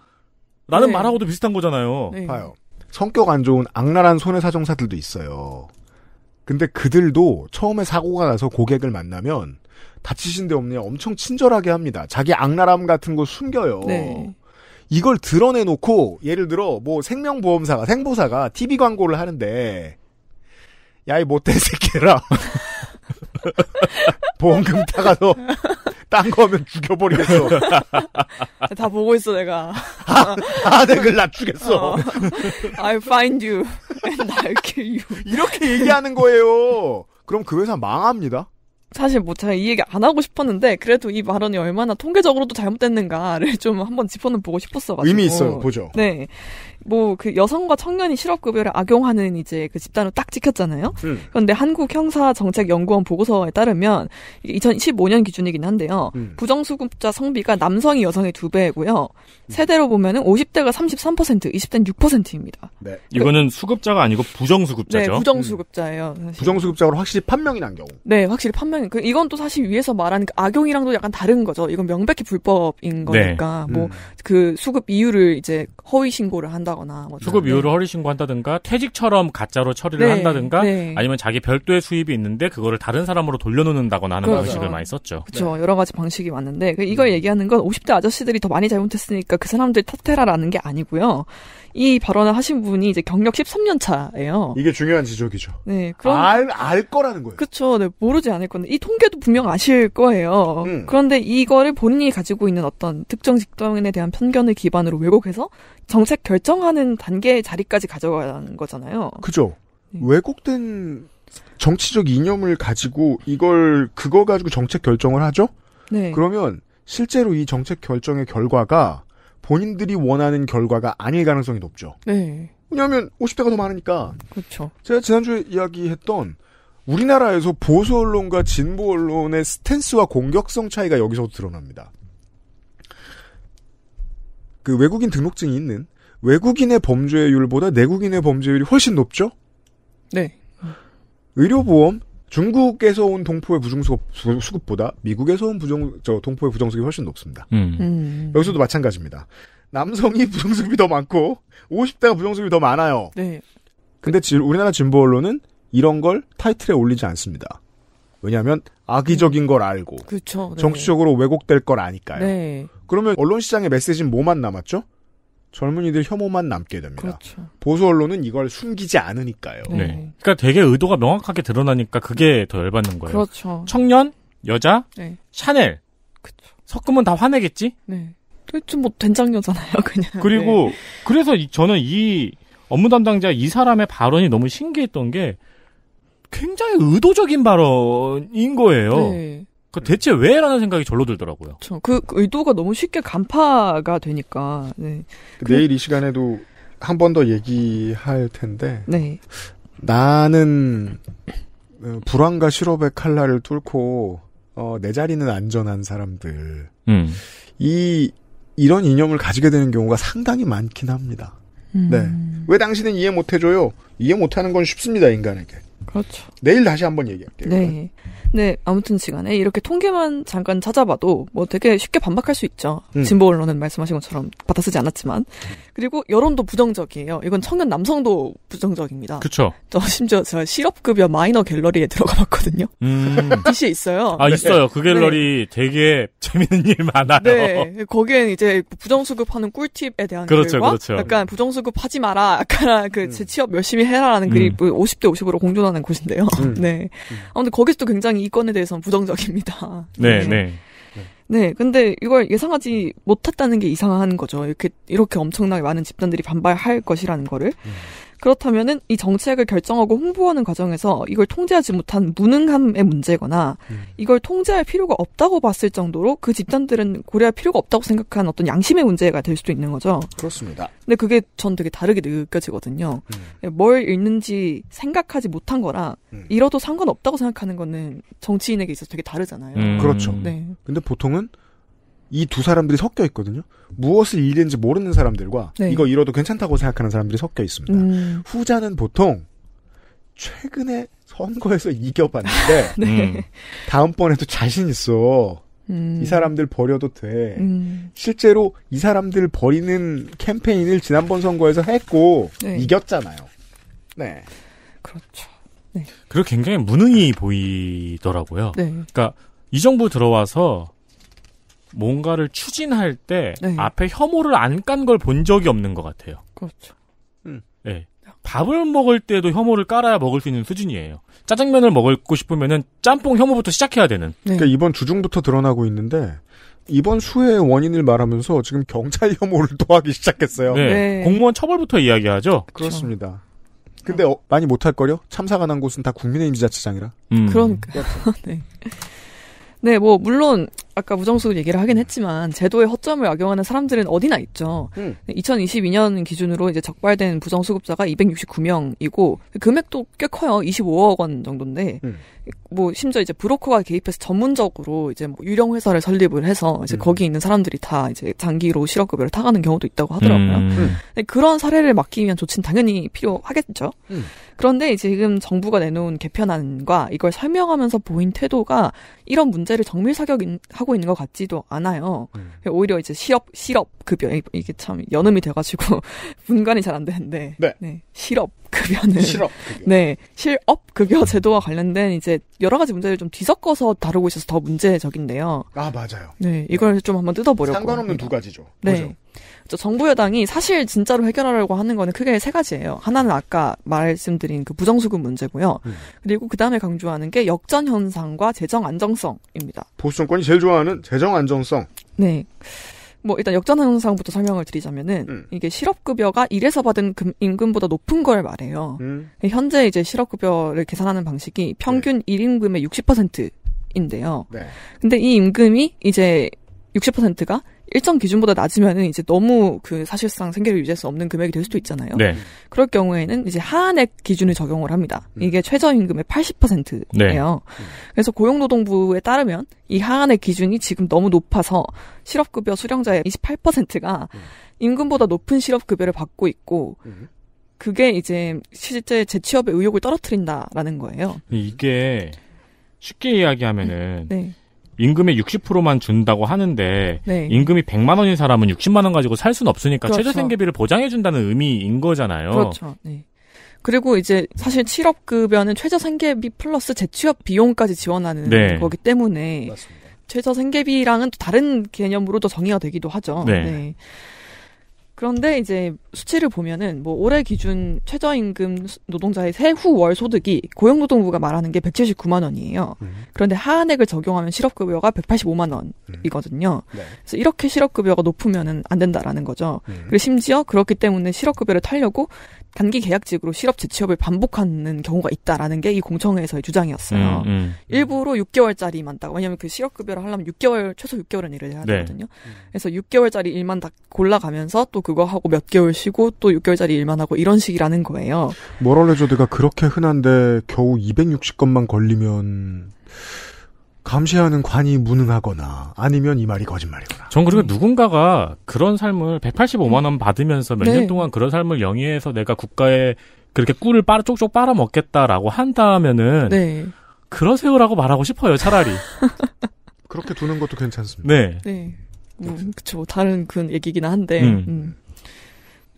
라는 네. 말하고도 비슷한 거잖아요. 네. 봐요. 성격 안 좋은 악랄한 손해사정사들도 있어요. 근데 그들도 처음에 사고가 나서 고객을 만나면 다치신 데 없냐 엄청 친절하게 합니다. 자기 악랄함 같은 거 숨겨요. 네. 이걸 드러내놓고 예를 들어 뭐 생명보험사가 생보사가 TV 광고를 하는데 야 이 못된 새끼라 보험금 타가서 딴 거면 하 죽여버리겠어. 다 보고 있어 내가. 아, 아 내글 나 죽겠어. 어, I find you and I'll kill you. 이렇게 얘기하는 거예요. 그럼 그 회사 망합니다. 사실 뭐 제가 이 얘기 안 하고 싶었는데 그래도 이 발언이 얼마나 통계적으로도 잘못됐는가를 좀 한번 짚어는 보고 싶었어가지고 의미 있어요 보죠. 네 뭐그 여성과 청년이 실업급여를 악용하는 이제 그 집단을 딱 찍혔잖아요. 음. 그런데 한국 형사 정책 연구원 보고서에 따르면 2015년 기준이긴 한데요. 음. 부정수급자 성비가 남성이 여성의 두 배고요. 음. 세대로 보면은 50대가 33%, 20대는 6%입니다. 네. 이거는 그, 수급자가 아니고 부정수급자죠. 네, 부정수급자예요. 사실. 부정수급자로 확실히 판명이 난 경우. 네, 확실히 판명이. 그 이건 또 사실 위에서 말한 그 악용이랑도 약간 다른 거죠. 이건 명백히 불법인 네. 거니까 네. 뭐 뭐그 음. 그 수급 이유를 이제 허위 신고를 한다. 한다거나 뭐 수급 이유를 허리 신고한다든가 퇴직처럼 가짜로 처리를 네. 한다든가 네. 아니면 자기 별도의 수입이 있는데 그거를 다른 사람으로 돌려놓는다거나 하는 그렇죠. 방식을 많이 썼죠. 그렇죠. 네. 여러 가지 방식이 많은데 그 이걸 네. 얘기하는 건 50대 아저씨들이 더 많이 잘못했으니까 그 사람들 탓해라라는 게 아니고요. 이 발언을 하신 분이 이제 경력 13년 차예요. 이게 중요한 지적이죠. 네, 그럼 알, 알 거라는 거예요. 그렇죠. 네, 모르지 않을 건데 이 통계도 분명 아실 거예요. 음. 그런데 이거를 본인이 가지고 있는 어떤 특정 직장인에 대한 편견을 기반으로 왜곡해서 정책 결정하는 단계 자리까지 가져가는 거잖아요. 그죠. 네. 왜곡된 정치적 이념을 가지고 이걸 그거 가지고 정책 결정을 하죠? 네. 그러면 실제로 이 정책 결정의 결과가 본인들이 원하는 결과가 아닐 가능성이 높죠. 네. 왜냐하면 50대가 더 많으니까. 그렇죠. 제가 지난주에 이야기했던 우리나라에서 보수 언론과 진보 언론의 스탠스와 공격성 차이가 여기서 드러납니다. 그 외국인 등록증이 있는 외국인의 범죄율보다 내국인의 범죄율이 훨씬 높죠? 네. 의료보험, 중국에서 온 동포의 부정수급, 보다 미국에서 온 부정, 저 동포의 부정수급이 훨씬 높습니다. 음. 음. 여기서도 마찬가지입니다. 남성이 부정수급이 더 많고 50대가 부정수급이 더 많아요. 네. 근데 우리나라 진보 언론은 이런 걸 타이틀에 올리지 않습니다. 왜냐하면 악의적인 걸 알고 그쵸, 그렇죠. 네. 정치적으로 왜곡될 걸 아니까요. 네. 그러면 언론 시장의 메시지는 뭐만 남았죠? 젊은이들 혐오만 남게 됩니다. 그렇죠. 보수 언론은 이걸 숨기지 않으니까요. 네. 네. 그러니까 되게 의도가 명확하게 드러나니까 그게 더 열받는 거예요. 그렇죠. 청년, 여자, 네. 샤넬. 그렇죠. 섞으면 다 화내겠지? 네. 도대체 그렇죠. 뭐 된장녀잖아요, 그냥. 그리고 네. 그래서 저는 이 업무 담당자 이 사람의 발언이 너무 신기했던 게 굉장히 의도적인 발언인 거예요. 네. 그 대체 왜라는 생각이 절로 들더라고요. 그 그, 의도가 너무 쉽게 간파가 되니까. 네. 그, 내일 그 이 시간에도 한 번 더 얘기할 텐데. 네. 나는 어, 불안과 실업의 칼날을 뚫고 어, 내 자리는 안전한 사람들. 음. 이 이런 이념을 가지게 되는 경우가 상당히 많긴 합니다. 네. 음. 네. 왜 당신은 이해 못 해줘요? 이해 못 하는 건 쉽습니다, 인간에게. 그렇죠. 내일 다시 한 번 얘기할게요. 네. 네, 아무튼 시간에 이렇게 통계만 잠깐 찾아봐도 뭐 되게 쉽게 반박할 수 있죠. 음. 진보 언론은 말씀하신 것처럼 받아쓰지 않았지만. 그리고 여론도 부정적이에요. 이건 청년 남성도 부정적입니다. 그쵸. 저 심지어 저 실업급여 마이너 갤러리에 들어가 봤거든요. 음. 빛이 있어요. 아, 있어요. 그 네. 갤러리 네. 되게 재밌는 일 많아요. 네. 거기엔 이제 부정수급하는 꿀팁에 대한 그렇죠, 글과 그렇죠. 약간 부정수급하지 마라. 약간 그 음. 재취업 열심히 해라라는 음. 글이 50대 50으로 공존하는 곳인데요. 음. 네. 음. 아무튼 거기서 도 굉장히 이 건에 대해서는 부정적입니다. 네, 네, 네. 네, 근데 이걸 예상하지 못했다는 게 이상한 거죠. 이렇게 이렇게 엄청나게 많은 집단들이 반발할 것이라는 거를. 음. 그렇다면이 정책을 결정하고 홍보하는 과정에서 이걸 통제하지 못한 무능함의 문제거나 음. 이걸 통제할 필요가 없다고 봤을 정도로 그 집단들은 고려할 필요가 없다고 생각한 어떤 양심의 문제가 될 수도 있는 거죠. 그렇습니다. 근데 그게 전 되게 다르게 느껴지거든요. 음. 뭘 읽는지 생각하지 못한 거라 음. 이러도 상관없다고 생각하는 거는 정치인에게 있어서 되게 다르잖아요. 음. 그렇죠. 네. 근데 보통은 이두 사람들이 섞여 있거든요. 무엇을 잃는지 모르는 사람들과 네. 이거 잃어도 괜찮다고 생각하는 사람들이 섞여 있습니다. 음. 후자는 보통 최근에 선거에서 이겨봤는데 네. 음. 다음번에도 자신 있어. 음. 이 사람들 버려도 돼. 음. 실제로 이 사람들 버리는 캠페인을 지난번 선거에서 했고 네. 이겼잖아요. 네. 그렇죠. 네. 그리고 굉장히 무능이 보이더라고요. 네. 그러니까 이 정부 들어와서 뭔가를 추진할 때 네. 앞에 혐오를 안 깐 걸 본 적이 없는 것 같아요. 그렇죠. 음. 네. 밥을 먹을 때도 혐오를 깔아야 먹을 수 있는 수준이에요. 짜장면을 먹고 싶으면은 짬뽕 혐오부터 시작해야 되는. 네. 그러니까 이번 주중부터 드러나고 있는데 이번 수혜의 원인을 말하면서 지금 경찰 혐오를 도 하기 시작했어요. 네. 네. 공무원 처벌부터 이야기하죠. 그쵸. 그렇죠. 그렇습니다. 음. 근데 어, 많이 못할 거요 참사가 난 곳은 다 국민의힘 지자체장이라. 음. 그러니까. 네. 네, 뭐 물론 아까 무정수 얘기를 하긴 했지만 제도의 허점을 악용하는 사람들은 어디나 있죠. 음. 2022년 기준으로 이제 적발된 부정수급자가 269명이고 금액도 꽤 커요. 25억 원 정도인데 음. 뭐 심지어 이제 브로커가 개입해서 전문적으로 이제 뭐 유령 회사를 설립을 해서 이제 음. 거기 있는 사람들이 다 이제 장기로 실업급여를 타가는 경우도 있다고 하더라고요. 음. 음. 네, 그런 사례를 막기 위한 조치는 당연히 필요하겠죠. 음. 그런데 지금 정부가 내놓은 개편안과 이걸 설명하면서 보인 태도가 이런 문제를 정밀 사격하고 하고 있는 것 같지도 않아요. 음. 오히려 이제 실업 실업 급여 이게 참 연음이 돼가지고 분간이 잘 안 되는데 네. 네. 실업 급여는 실업 급여. 네 실업 급여 제도와 관련된 이제 여러 가지 문제를 좀 뒤섞어서 다루고 있어서 더 문제적인데요. 아 맞아요. 네 이걸 네. 좀 한번 뜯어보려고. 상관없는 합니다. 두 가지죠. 네. 그 정부 여당이 사실 진짜로 해결하려고 하는 거는 크게 세 가지예요. 하나는 아까 말씀드린 그 부정수급 문제고요. 음. 그리고 그 다음에 강조하는 게 역전 현상과 재정 안정성입니다. 보수정권이 제일 좋아하는 재정 안정성. 네. 뭐 일단 역전 현상부터 설명을 드리자면은 음. 이게 실업급여가 일해서 받은 금, 임금보다 높은 걸 말해요. 음. 현재 이제 실업급여를 계산하는 방식이 평균 네. 1인금의 60%인데요. 네. 근데 이 임금이 이제 60%가 일정 기준보다 낮으면은 이제 너무 그 사실상 생계를 유지할 수 없는 금액이 될 수도 있잖아요. 네. 그럴 경우에는 이제 하한액 기준을 적용을 합니다. 음. 이게 최저임금의 80%예요. 네. 그래서 고용노동부에 따르면 이 하한액 기준이 지금 너무 높아서 실업급여 수령자의 28%가 음. 임금보다 높은 실업급여를 받고 있고 음. 그게 이제 실제 재취업의 의욕을 떨어뜨린다라는 거예요. 이게 쉽게 이야기하면은 네. 임금의 60%만 준다고 하는데 네. 임금이 100만 원인 사람은 60만 원 가지고 살 수는 없으니까 그렇죠. 최저 생계비를 보장해 준다는 의미인 거잖아요. 그렇죠. 네. 그리고 이제 사실 실업 급여는 최저 생계비 플러스 재취업 비용까지 지원하는 네. 거기 때문에 맞습니다. 최저 생계비랑은 또 다른 개념으로 도 정의가 되기도 하죠. 네. 네. 그런데 이제 수치를 보면은 뭐 올해 기준 최저임금 노동자의 세후 월 소득이 고용노동부가 말하는 게 179만 원이에요. 음. 그런데 하한액을 적용하면 실업급여가 185만 음. 원이거든요. 음. 네. 그래서 이렇게 실업급여가 높으면은 안 된다라는 거죠. 음. 그리고 심지어 그렇기 때문에 실업급여를 타려고 단기 계약직으로 실업 재취업을 반복하는 경우가 있다라는 게 이 공청회에서의 주장이었어요. 음, 음. 일부러 6개월짜리만 딱 왜냐하면 그 실업급여를 하려면 6개월 최소 6개월은 일을 해야 네. 되거든요. 네. 그래서 6개월짜리 일만 딱 골라가면서 또 그거 하고 몇 개월 쉬고 또 6개월짜리 일만 하고 이런 식이라는 거예요. 모랄레조드가 그렇게 흔한데 겨우 260건만 걸리면 감시하는 관이 무능하거나 아니면 이 말이 거짓말이구나. 전 그리고 네. 누군가가 그런 삶을 185만 원 받으면서 몇년 네. 동안 그런 삶을 영위해서 내가 국가에 그렇게 꿀을 빨아 쪽쪽 빨아 먹겠다라고 한다면은 네. 그러세요라고 말하고 싶어요 차라리 그렇게 두는 것도 괜찮습니다. 네. 네. 음, 뭐, 그쵸 다른 그 얘기긴 한데. 음. 음.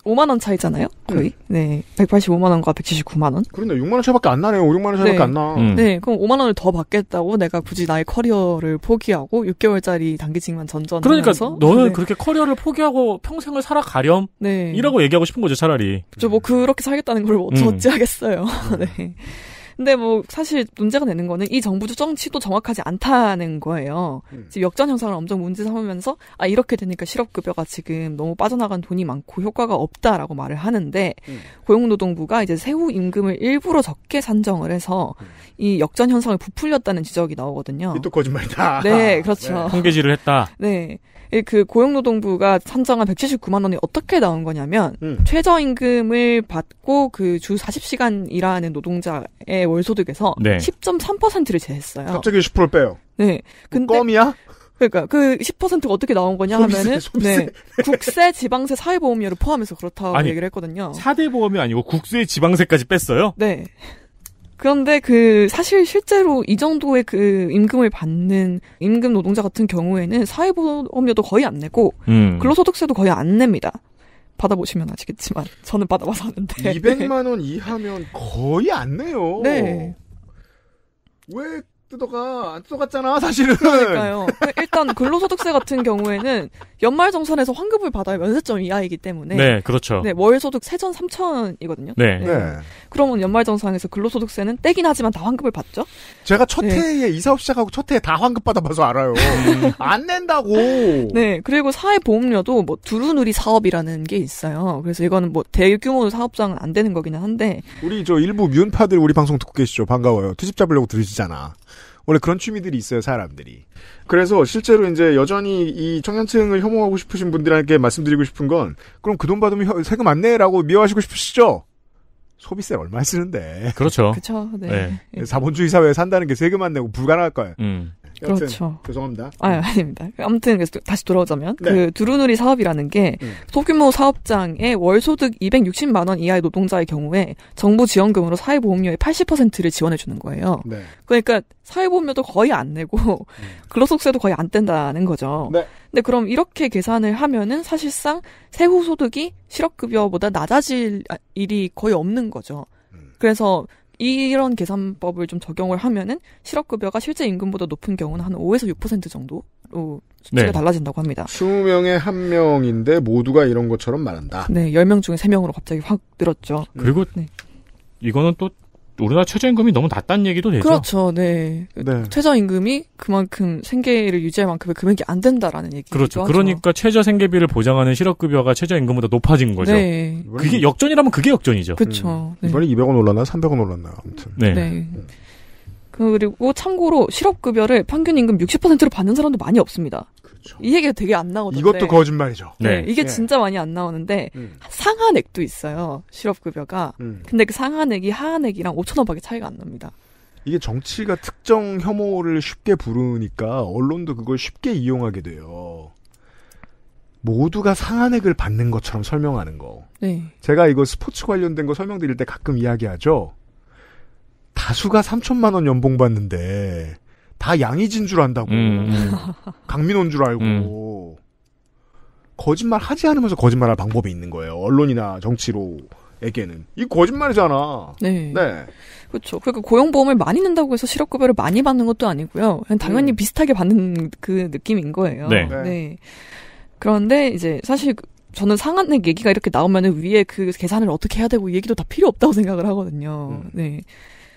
5만 원 차이잖아요. 네. 거의. 네. 185만 원과 179만 원. 그런데 6만 원차밖에안 나네요. 5, 만원차밖에 네. 안 나. 음. 네. 그럼 5만 원을 더 받겠다고 내가 굳이 나의 커리어를 포기하고 6개월짜리 단기직만 전전 그러니까 너는 네. 그렇게 커리어를 포기하고 평생을 살아가렴. 네. 이라고 얘기하고 싶은 거죠, 차라리. 저뭐 그렇게 살겠다는 걸뭐 음. 어찌 하겠어요. 음. 네. 근데 뭐 사실 문제가 되는 거는 이 정부 주정치도 정확하지 않다는 거예요. 음. 지금 역전 현상을 엄청 문제 삼으면서 아 이렇게 되니까 실업급여가 지금 너무 빠져나간 돈이 많고 효과가 없다라고 말을 하는데 음. 고용노동부가 이제 세후 임금을 일부러 적게 산정을 해서 음. 이 역전 현상을 부풀렸다는 지적이 나오거든요. 또 거짓말이다. 네, 그렇죠. 네. 통계질을 했다. 네. 그 고용노동부가 산정한 179만 원이 어떻게 나온 거냐면 음. 최저임금을 받고 그 주 40시간 일하는 노동자의 월소득에서 네. 10.3%를 제했어요. 갑자기 10% 빼요. 네. 근데 껌이야? 그러니까 그 10%가 어떻게 나온 거냐 하면은 소비세, 소비세. 네. 국세, 지방세, 사회보험료를 포함해서 그렇다고 아니, 얘기를 했거든요. 사대 보험이 아니고 국세, 지방세까지 뺐어요? 네. 그런데 그 사실 실제로 이 정도의 그 임금을 받는 임금 노동자 같은 경우에는 사회보험료도 거의 안 내고 음. 근로소득세도 거의 안 냅니다. 받아보시면 아시겠지만 저는 받아봐서 아는데 200만 원 이하면 거의 안 내요. 네. 왜 뜯어가 안 뜯어갔잖아 사실은. 그러니까요. 일단 근로소득세 같은 경우에는 연말정산에서 환급을 받아야 면세점 이하이기 때문에. 네, 그렇죠. 네, 월소득 세전 3천이거든요. 네. 네. 네. 그러면 연말정산에서 근로소득세는 떼긴 하지만 다 환급을 받죠. 제가 첫 네. 해에 이사업 시작하고 첫 해에 다 환급 받아봐서 알아요. 음. 안 낸다고. 네, 그리고 사회보험료도 뭐 두루누리 사업이라는 게 있어요. 그래서 이거는 뭐 대규모 사업장은 안 되는 거기는 한데. 우리 저 일부 윤파들 우리 방송 듣고 계시죠? 반가워요. 트집 잡으려고 들으시잖아. 원래 그런 취미들이 있어요, 사람들이. 그래서 실제로 이제 여전히 이 청년층을 혐오하고 싶으신 분들한테 말씀드리고 싶은 건 그럼 그 돈 받으면 세금 안 내라고 미워하시고 싶으시죠? 소비세 얼마 쓰는데. 그렇죠. 그렇죠. 네. 네. 자본주의 네. 사회에 산다는 게 세금 안 내고 불가능할 거예요. 음. 그렇죠. 죄송합니다. 아, 음. 아닙니다. 아무튼 그래서 다시 돌아오자면 네. 그 두루누리 사업이라는 게 음. 소규모 사업장의 월 소득 260만 원 이하의 노동자의 경우에 정부 지원금으로 사회보험료의 80%를 지원해 주는 거예요. 네. 그러니까 사회보험료도 거의 안 내고 근로소득세도 음. 거의 안 뗀다는 거죠. 네. 근데 그럼 이렇게 계산을 하면은 사실상 세후 소득이 실업급여보다 낮아질 아, 일이 거의 없는 거죠. 음. 그래서 이런 계산법을 좀 적용을 하면은 실업급여가 실제 임금보다 높은 경우는 한 5에서 6% 정도로 수치가 네. 달라진다고 합니다. 20명에 1명인데 모두가 이런 것처럼 말한다. 네, 10명 중에 3명으로 갑자기 확 늘었죠. 그리고 네. 이거는 또 우리나라 최저임금이 너무 낮다는 얘기도 되죠. 그렇죠. 네. 네. 최저임금이 그만큼 생계를 유지할 만큼의 금액이 안 된다라는 얘기죠. 그렇죠. 하죠. 그러니까 최저 생계비를 보장하는 실업급여가 최저임금보다 높아진 거죠. 네. 그게 역전이라면 그게 역전이죠. 그렇죠. 이번에 음. 네. 200원 올랐나 300원 올랐나 요 아무튼. 네. 네. 그리고 참고로 실업급여를 평균 임금 60%로 받는 사람도 많이 없습니다. 그렇죠. 이 얘기가 되게 안 나오던데. 이것도 거짓말이죠. 네. 네. 이게 네. 진짜 많이 안 나오는데 음. 상한액도 있어요. 실업급여가. 음. 근데 그 상한액이 하한액이랑 5천 원밖에 차이가 안 납니다. 이게 정치가 특정 혐오를 쉽게 부르니까 언론도 그걸 쉽게 이용하게 돼요. 모두가 상한액을 받는 것처럼 설명하는 거. 네. 제가 이거 스포츠 관련된 거 설명드릴 때 가끔 이야기하죠. 다수가 3천만 원 연봉 받는데 다 양이진 줄 안다고. 음. 음. 강민호인 줄 알고. 음. 거짓말 하지 않으면서 거짓말할 방법이 있는 거예요. 언론이나 정치로. 에게는 이 거짓말이잖아. 네. 네. 그렇죠. 그러니까 고용보험을 많이 낸다고 해서 실업급여를 많이 받는 것도 아니고요. 당연히 음. 비슷하게 받는 그 느낌인 거예요. 네. 네. 네. 그런데 이제 사실 저는 상한액 얘기가 이렇게 나오면은 위에 그 계산을 어떻게 해야 되고 얘기도 다 필요 없다고 생각을 하거든요. 음. 네.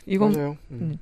이건 음. 음.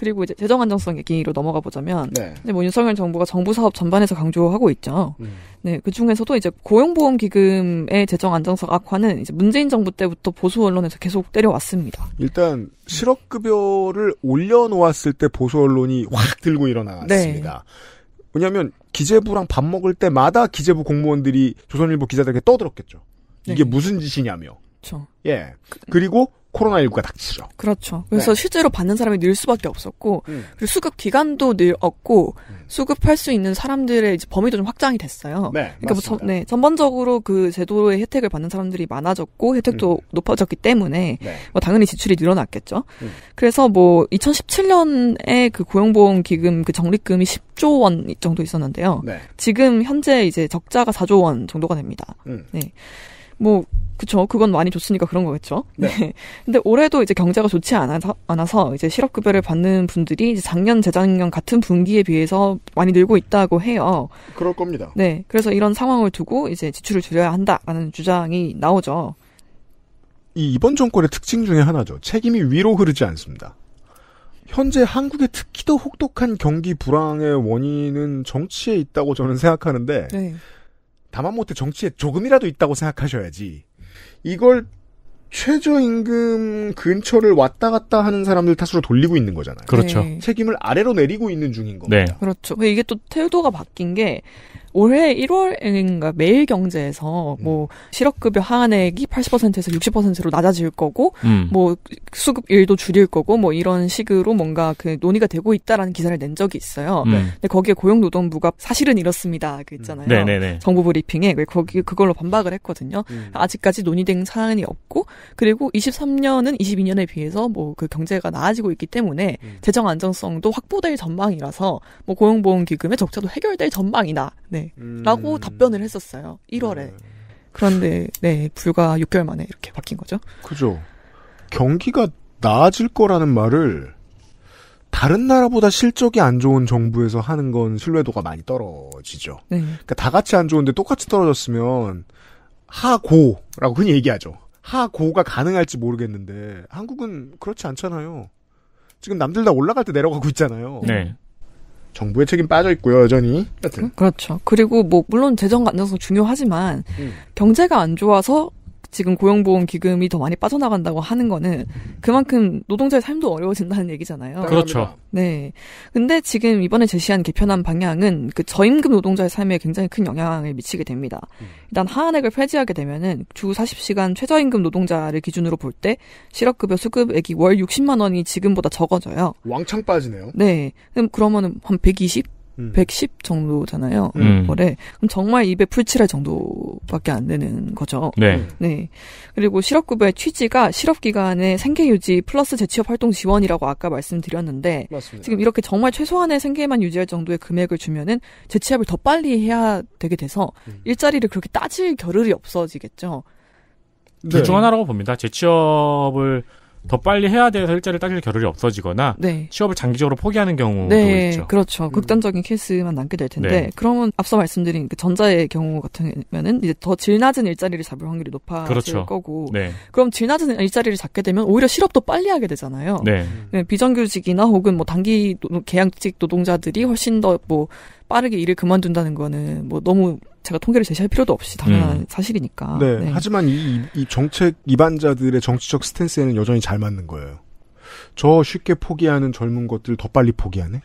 그리고 이제 재정 안정성 얘기로 넘어가 보자면 네. 이제 뭐 윤석열 정부가 정부 사업 전반에서 강조하고 있죠. 음. 네, 그 중에서도 이제 고용보험 기금의 재정 안정성 악화는 이제 문재인 정부 때부터 보수 언론에서 계속 때려왔습니다. 일단 실업급여를 올려놓았을 때 보수 언론이 확 들고 일어나왔습니다. 네. 왜냐하면 기재부랑 밥 먹을 때마다 기재부 공무원들이 조선일보 기자들에게 떠들었겠죠. 이게 네. 무슨 짓이냐며. 그렇죠. 예. 그리고 코로나19가 닥치죠. 그렇죠. 그래서 네. 실제로 받는 사람이 늘 수밖에 없었고, 음. 그리고 수급 기간도 늘었고, 음. 수급할 수 있는 사람들의 범위도 좀 확장이 됐어요. 네, 그러니까 뭐 전, 네, 전반적으로 그 제도의 혜택을 받는 사람들이 많아졌고, 혜택도 음. 높아졌기 때문에, 네. 뭐 당연히 지출이 늘어났겠죠. 음. 그래서 뭐 2017년에 그 고용보험 기금 그 적립금이 10조 원 정도 있었는데요. 네. 지금 현재 이제 적자가 4조 원 정도가 됩니다. 음. 네. 뭐 그쵸. 그건 많이 좋으니까 그런 거겠죠. 네. 네. 근데 올해도 이제 경제가 좋지 않아서, 않아서 이제 실업급여를 받는 분들이 이제 작년, 재작년 같은 분기에 비해서 많이 늘고 있다고 해요. 그럴 겁니다. 네. 그래서 이런 상황을 두고 이제 지출을 줄여야 한다라는 주장이 나오죠. 이 이번 정권의 특징 중에 하나죠. 책임이 위로 흐르지 않습니다. 현재 한국의 특히 더 혹독한 경기 불황의 원인은 정치에 있다고 저는 생각하는데 네. 다만못해 정치에 조금이라도 있다고 생각하셔야지 이걸 최저임금 근처를 왔다 갔다 하는 사람들 탓으로 돌리고 있는 거잖아요. 그렇죠. 네. 책임을 아래로 내리고 있는 중인 겁니다. 네. 그렇죠. 이게 또 태도가 바뀐 게 올해 1월인가 매일경제에서 음. 뭐 실업급여 하한액이 80%에서 60%로 낮아질 거고 음. 뭐 수급일도 줄일 거고 뭐 이런 식으로 뭔가 그 논의가 되고 있다라는 기사를 낸 적이 있어요. 네. 근데 거기에 고용노동부가 사실은 이렇습니다. 그 있잖아요. 음. 정부 브리핑에 그 거기 그걸로 반박을 했거든요. 음. 아직까지 논의된 사항이 없고 그리고 23년은 22년에 비해서 뭐 그 경제가 나아지고 있기 때문에 음. 재정 안정성도 확보될 전망이라서 뭐 고용보험기금의 적자도 해결될 전망이다. 네. 네. 음. 라고 답변을 했었어요. 1월에. 그런데, 네, 불과 6개월 만에 이렇게 바뀐 거죠. 그죠. 경기가 나아질 거라는 말을 다른 나라보다 실적이 안 좋은 정부에서 하는 건 신뢰도가 많이 떨어지죠. 네. 그러니까 다 같이 안 좋은데 똑같이 떨어졌으면 하고라고 흔히 얘기하죠. 하고가 가능할지 모르겠는데 한국은 그렇지 않잖아요. 지금 남들 다 올라갈 때 내려가고 있잖아요. 네. 정부의 책임 빠져 있고요, 여전히. 여튼. 그렇죠. 그리고 뭐 물론 재정 안정성 중요하지만 음. 경제가 안 좋아서 지금 고용보험기금이 더 많이 빠져나간다고 하는 거는 그만큼 노동자의 삶도 어려워진다는 얘기잖아요. 그렇죠. 그렇죠. 네. 근데 지금 이번에 제시한 개편안 방향은 그 저임금 노동자의 삶에 굉장히 큰 영향을 미치게 됩니다. 음. 일단 하한액을 폐지하게 되면은 주 40시간 최저임금 노동자를 기준으로 볼 때 실업급여 수급액이 월 60만 원이 지금보다 적어져요. 왕창 빠지네요. 네. 그럼 그러면은 한 120? 110 음. 정도잖아요. 음. 월에 음. 그럼 정말 입에 풀칠할 정도밖에 안 되는 거죠. 네. 네. 그리고 실업급여의 취지가 실업기간의 생계유지 플러스 재취업 활동 지원이라고 아까 말씀드렸는데 맞습니다. 지금 이렇게 정말 최소한의 생계만 유지할 정도의 금액을 주면은 재취업을 더 빨리 해야 되게 돼서 음. 일자리를 그렇게 따질 겨를이 없어지겠죠. 네. 둘중 하나라고 봅니다. 재취업을 더 빨리 해야 돼서 일자를 리 따질 겨를이 없어지거나 네. 취업을 장기적으로 포기하는 경우도 네, 있죠. 그렇죠. 음. 극단적인 케이스만 남게 될 텐데 네. 그러면 앞서 말씀드린 그 전자의 경우 같은 경우는 이제 더 질 낮은 일자리를 잡을 확률이 높아질 그렇죠. 거고 네. 그럼 질 낮은 일자리를 잡게 되면 오히려 실업도 빨리 하게 되잖아요. 네. 네 비정규직이나 혹은 뭐 단기 노, 계약직 노동자들이 훨씬 더 뭐 빠르게 일을 그만둔다는 거는 뭐 너무 제가 통계를 제시할 필요도 없이 당연한 음. 사실이니까. 네, 네. 하지만 이, 이, 정책 이반자들의 정치적 스탠스에는 여전히 잘 맞는 거예요. 저 쉽게 포기하는 젊은 것들 더 빨리 포기하네.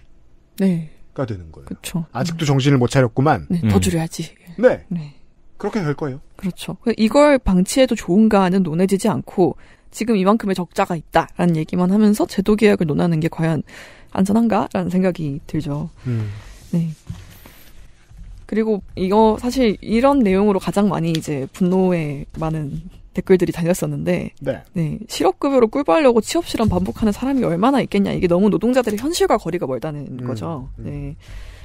네. 가 되는 거예요. 그렇죠. 아직도 음. 정신을 못 차렸구만. 네, 더 음. 줄여야지. 네. 네. 그렇게 될 거예요. 그렇죠. 그 이걸 방치해도 좋은가는 논해지지 않고 지금 이만큼의 적자가 있다라는 얘기만 하면서 제도 개혁을 논하는 게 과연 안전한가라는 생각이 들죠. 음. 네. 그리고 이거 사실 이런 내용으로 가장 많이 이제 분노에 많은 댓글들이 달렸었는데 네. 네 실업급여로 꿀벌려고 취업실험 반복하는 사람이 얼마나 있겠냐 이게 너무 노동자들의 현실과 거리가 멀다는 음, 거죠. 음. 네.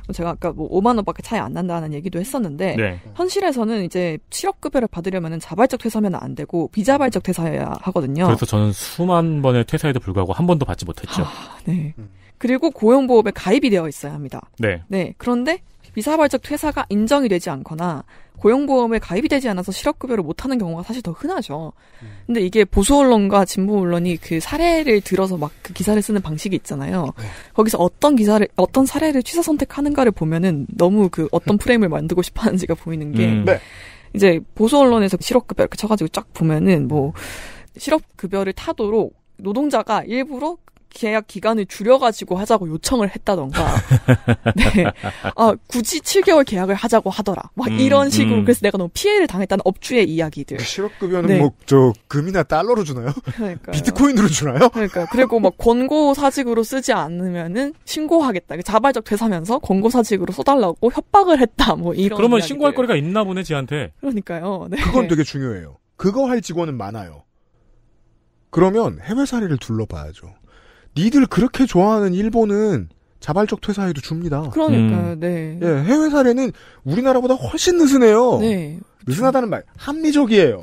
뭐 제가 아까 뭐 5만 원밖에 차이 안 난다는 얘기도 했었는데 네. 현실에서는 이제 실업급여를 받으려면 자발적 퇴사면 안 되고 비자발적 퇴사해야 하거든요. 그래서 저는 수만 번의 퇴사에도 불구하고 한 번도 받지 못했죠. 아, 네. 음. 그리고 고용보험에 가입이 되어 있어야 합니다. 네. 네. 그런데 미사발적 퇴사가 인정이 되지 않거나 고용보험에 가입이 되지 않아서 실업급여를 못하는 경우가 사실 더 흔하죠. 음. 근데 이게 보수 언론과 진보 언론이 그 사례를 들어서 막 그 기사를 쓰는 방식이 있잖아요. 네. 거기서 어떤 기사를 어떤 사례를 취사 선택하는가를 보면은 너무 그 어떤 음. 프레임을 만들고 싶어하는지가 보이는 게 음. 네. 이제 보수 언론에서 실업급여 이렇게 쳐가지고 쫙 보면은 뭐 실업급여를 타도록 노동자가 일부러 계약 기간을 줄여가지고 하자고 요청을 했다던가. 네. 아, 굳이 7개월 계약을 하자고 하더라. 막 음, 이런 식으로. 음. 그래서 내가 너무 피해를 당했다는 업주의 이야기들. 실업급여는 네. 뭐, 저, 금이나 달러로 주나요? 그러니까. 비트코인으로 주나요? 그러니까. 그리고 막 권고 사직으로 쓰지 않으면은 신고하겠다. 자발적 퇴사면서 권고 사직으로 써달라고 협박을 했다. 뭐 이런. 그러면 이야기들. 신고할 거리가 있나 보네, 지한테. 그러니까요. 네. 그건 되게 중요해요. 그거 할 직원은 많아요. 그러면 해외 사례를 둘러봐야죠. 니들 그렇게 좋아하는 일본은 자발적 퇴사해도 줍니다. 그러니까요, 음. 네. 예, 해외 사례는 우리나라보다 훨씬 느슨해요. 네. 느슨하다는 말, 합리적이에요.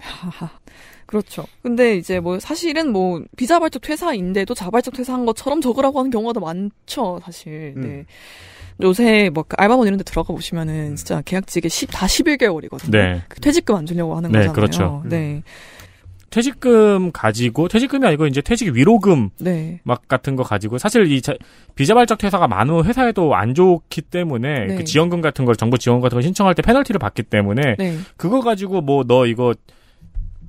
그렇죠. 근데 이제 뭐 사실은 뭐 비자발적 퇴사인데도 자발적 퇴사한 것처럼 적으라고 하는 경우가 더 많죠, 사실. 음. 네. 요새 뭐 그 알바몬 이런 데 들어가 보시면은 진짜 계약직에 10, 다 11개월이거든요. 네. 그 퇴직금 안 주려고 하는 네, 거잖아요. 그렇죠. 네. 음. 퇴직금 가지고 퇴직금이 아니고 이제 퇴직 위로금 네. 막 같은 거 가지고 사실 이 비자발적 퇴사가 많은 회사에도 안 좋기 때문에 그 네. 그 지원금 같은 걸 정부 지원 같은 걸 신청할 때 페널티를 받기 때문에 네. 그거 가지고 뭐 너 이거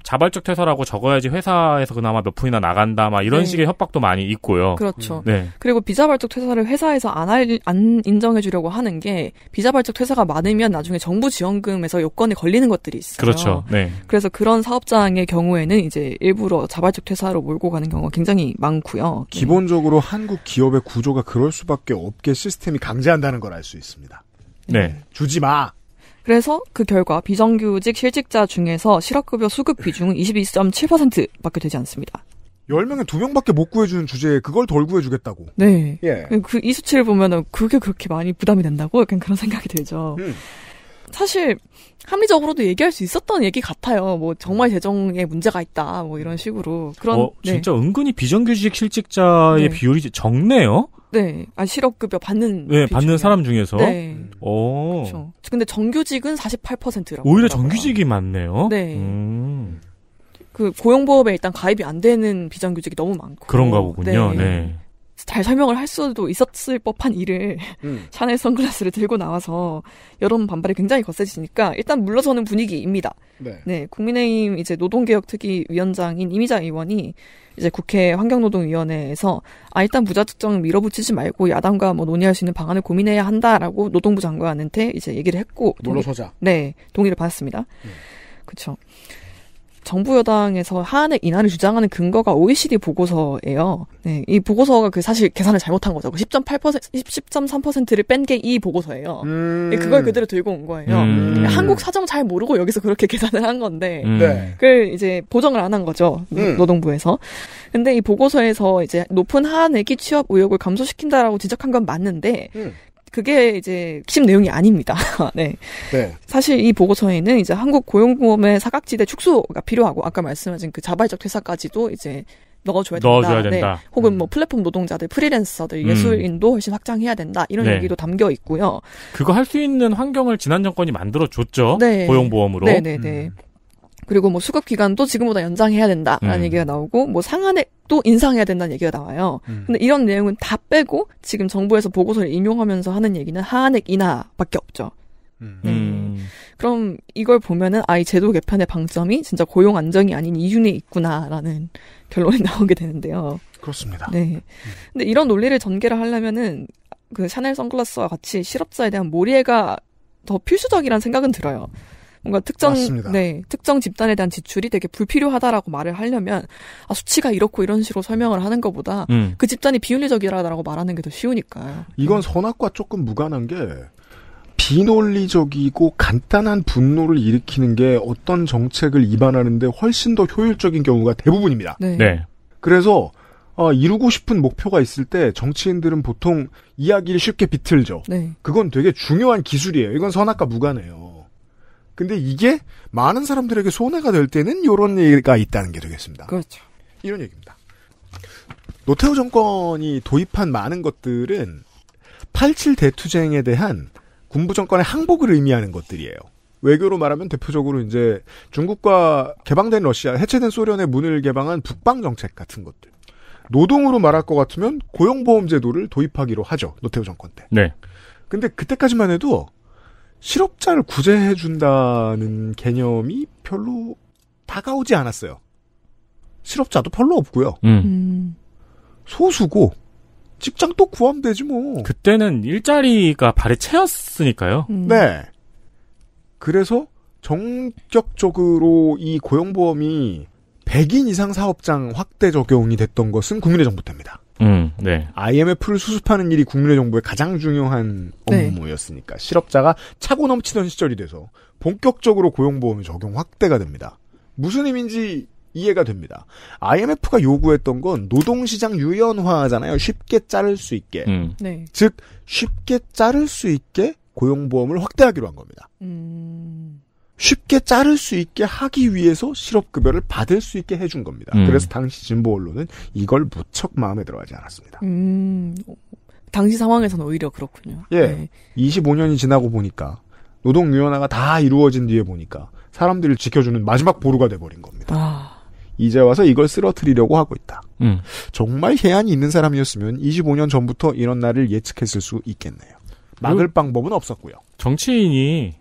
자발적 퇴사라고 적어야지 회사에서 그나마 몇 푼이나 나간다 막 이런 네. 식의 협박도 많이 있고요. 그렇죠. 음. 네. 그리고 비자발적 퇴사를 회사에서 안안 안 인정해 주려고 하는 게 비자발적 퇴사가 많으면 나중에 정부 지원금에서 요건이 걸리는 것들이 있어요. 그렇죠. 네. 그래서 그런 사업장의 경우에는 이제 일부러 자발적 퇴사로 몰고 가는 경우가 굉장히 많고요. 네. 기본적으로 한국 기업의 구조가 그럴 수밖에 없게 시스템이 강제한다는 걸 알 수 있습니다. 네. 주지 마. 그래서 그 결과 비정규직 실직자 중에서 실업급여 수급 비중은 22.7%밖에 되지 않습니다. 10명에 2명밖에 못 구해주는 주제에 그걸 덜 구해주겠다고. 네. 예. 그이 수치를 보면 그게 그렇게 많이 부담이 된다고? 약간 그런 생각이 들죠. 음. 사실, 합리적으로도 얘기할 수 있었던 얘기 같아요. 뭐 정말 재정에 문제가 있다. 뭐 이런 식으로. 그런 어, 네. 진짜 네. 은근히 비정규직 실직자의 네. 비율이 적네요. 네, 아 실업급여 받는 네 받는 사람 중에서 네, 어, 그렇죠. 근데 정규직은 48%라고 오히려 하더라고요. 정규직이 많네요. 네, 음. 그 고용보험에 일단 가입이 안 되는 비정규직이 너무 많고 그런가 보군요. 네. 네. 잘 설명을 할 수도 있었을 법한 일을 음. 샤넬 선글라스를 들고 나와서 여론 반발이 굉장히 거세지니까 일단 물러서는 분위기입니다. 네. 네 국민의힘 이제 노동개혁특위 위원장인 이미자 의원이 이제 국회 환경노동위원회에서 아 일단 무자 특정 밀어붙이지 말고 야당과 뭐 논의할 수 있는 방안을 고민해야 한다라고 노동부 장관한테 이제 얘기를 했고 물러서자. 네 동의를 받았습니다. 음. 그렇죠. 정부 여당에서 한액 인하를 주장하는 근거가 OECD 보고서예요. 네, 이 보고서가 그 사실 계산을 잘못한 거죠. 그10.8% 10.3%를 뺀 게 이 보고서예요. 음. 예, 그걸 그대로 들고 온 거예요. 음. 예, 한국 사정 잘 모르고 여기서 그렇게 계산을 한 건데 음. 네. 그걸 이제 보정을 안 한 거죠. 음. 노동부에서. 근데 이 보고서에서 이제 높은 한액이 취업 의욕을 감소시킨다라고 지적한 건 맞는데 음. 그게 이제 핵심 내용이 아닙니다. 네. 네. 사실 이 보고서에는 이제 한국 고용보험의 사각지대 축소가 필요하고 아까 말씀하신 그 자발적 퇴사까지도 이제 넣어줘야 된다. 넣어줘야 네. 된다. 네. 혹은 음. 뭐 플랫폼 노동자들, 프리랜서들, 음. 예술인도 훨씬 확장해야 된다. 이런 네. 얘기도 담겨 있고요. 그거 할 수 있는 환경을 지난 정권이 만들어 줬죠. 네. 고용보험으로. 네네네. 네, 네. 음. 그리고 뭐 수급 기간도 지금보다 연장해야 된다라는 음. 얘기가 나오고 뭐 상한액도 인상해야 된다는 얘기가 나와요. 음. 근데 이런 내용은 다 빼고 지금 정부에서 보고서를 인용하면서 하는 얘기는 하한액 인하밖에 없죠. 음. 네. 음. 그럼 이걸 보면은 아이 제도 개편의 방점이 진짜 고용 안정이 아닌 이윤에 있구나라는 결론이 나오게 되는데요. 그렇습니다. 네. 음. 근데 이런 논리를 전개를 하려면은 그 샤넬 선글라스와 같이 실업자에 대한 몰이해가더 필수적이라는 생각은 들어요. 뭔가 특정 맞습니다. 네 특정 집단에 대한 지출이 되게 불필요하다라고 말을 하려면 아, 수치가 이렇고 이런 식으로 설명을 하는 것보다 음. 그 집단이 비윤리적이라고 말하는 게 더 쉬우니까. 이건 선악과 조금 무관한 게 비논리적이고 간단한 분노를 일으키는 게 어떤 정책을 입안하는데 훨씬 더 효율적인 경우가 대부분입니다. 네. 네. 그래서 어, 이루고 싶은 목표가 있을 때 정치인들은 보통 이야기를 쉽게 비틀죠. 네. 그건 되게 중요한 기술이에요. 이건 선악과 무관해요. 근데 이게 많은 사람들에게 손해가 될 때는 이런 얘기가 있다는 게 되겠습니다. 그렇죠. 이런 얘기입니다. 노태우 정권이 도입한 많은 것들은 87 대투쟁에 대한 군부 정권의 항복을 의미하는 것들이에요. 외교로 말하면 대표적으로 이제 중국과 개방된 러시아, 해체된 소련의 문을 개방한 북방 정책 같은 것들. 노동으로 말할 것 같으면 고용보험제도를 도입하기로 하죠. 노태우 정권 때. 네. 근데 그때까지만 해도 실업자를 구제해준다는 개념이 별로 다가오지 않았어요. 실업자도 별로 없고요. 음. 음. 소수고 직장 또 구하면 되지 뭐. 그때는 일자리가 발에 채였으니까요. 음. 네. 그래서 정격적으로이 고용보험이 100인 이상 사업장 확대 적용이 됐던 것은 국민의 정부 때입니다. 음, 네. IMF를 수습하는 일이 국민의 정부의 가장 중요한 네. 업무였으니까 네. 실업자가 차고 넘치던 시절이 돼서 본격적으로 고용보험의 적용 확대가 됩니다. 무슨 의미인지 이해가 됩니다. IMF가 요구했던 건 노동시장 유연화잖아요. 쉽게 자를 수 있게. 음. 네. 즉 쉽게 자를 수 있게 고용보험을 확대하기로 한 겁니다. 음... 쉽게 자를 수 있게 하기 위해서 실업급여를 받을 수 있게 해준 겁니다. 음. 그래서 당시 진보 언론은 이걸 무척 마음에 들어하지 않았습니다. 음, 당시 상황에서는 오히려 그렇군요. 예. 네. 25년이 지나고 보니까 노동유연화가 다 이루어진 뒤에 보니까 사람들을 지켜주는 마지막 보루가 돼버린 겁니다. 아. 이제 와서 이걸 쓰러뜨리려고 하고 있다. 음. 정말 해안이 있는 사람이었으면 25년 전부터 이런 날을 예측했을 수 있겠네요. 막을 방법은 없었고요. 정치인이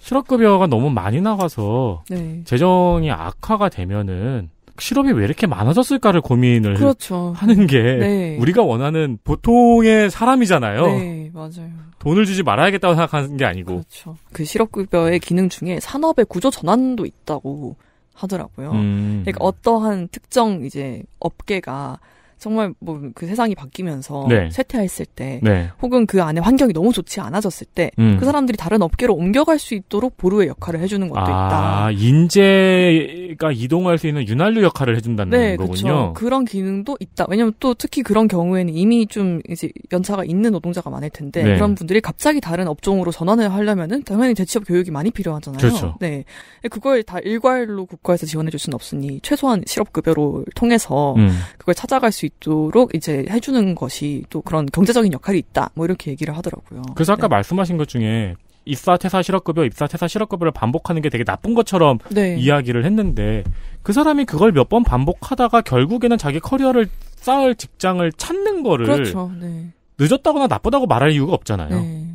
실업급여가 너무 많이 나가서 네. 재정이 악화가 되면은 실업이 왜 이렇게 많아졌을까를 고민을 그렇죠. 하는 게 네. 우리가 원하는 보통의 사람이잖아요. 네, 맞아요. 돈을 주지 말아야겠다고 생각하는 게 아니고. 그렇죠. 그 실업급여의 기능 중에 산업의 구조 전환도 있다고 하더라고요. 음. 그러니까 어떠한 특정 이제 업계가 정말 뭐 그 세상이 바뀌면서 네. 쇠퇴했을 때 네. 혹은 그 안에 환경이 너무 좋지 않아졌을 때그 음. 사람들이 다른 업계로 옮겨갈 수 있도록 보루의 역할을 해주는 것도 아, 있다. 아 인재가 이동할 수 있는 윤활유 역할을 해준다는 네, 거군요. 그렇죠 그런 기능도 있다. 왜냐하면 또 특히 그런 경우에는 이미 좀 이제 연차가 있는 노동자가 많을 텐데 네. 그런 분들이 갑자기 다른 업종으로 전환을 하려면은 당연히 대체업 교육이 많이 필요하잖아요. 그렇죠. 네, 그걸 다 일괄로 국가에서 지원해줄 수는 없으니 최소한 실업급여로 통해서 음. 그걸 찾아갈 수 있도록 이제 해주는 것이 또 그런 경제적인 역할이 있다. 뭐 이렇게 얘기를 하더라고요. 그래서 아까 네. 말씀하신 것 중에 입사 퇴사 실업급여 입사 퇴사 실업급여를 반복하는 게 되게 나쁜 것처럼 네. 이야기를 했는데 그 사람이 그걸 몇 번 반복하다가 결국에는 자기 커리어를 쌓을 직장을 찾는 거를 그렇죠. 네. 늦었다거나 나쁘다고 말할 이유가 없잖아요. 네.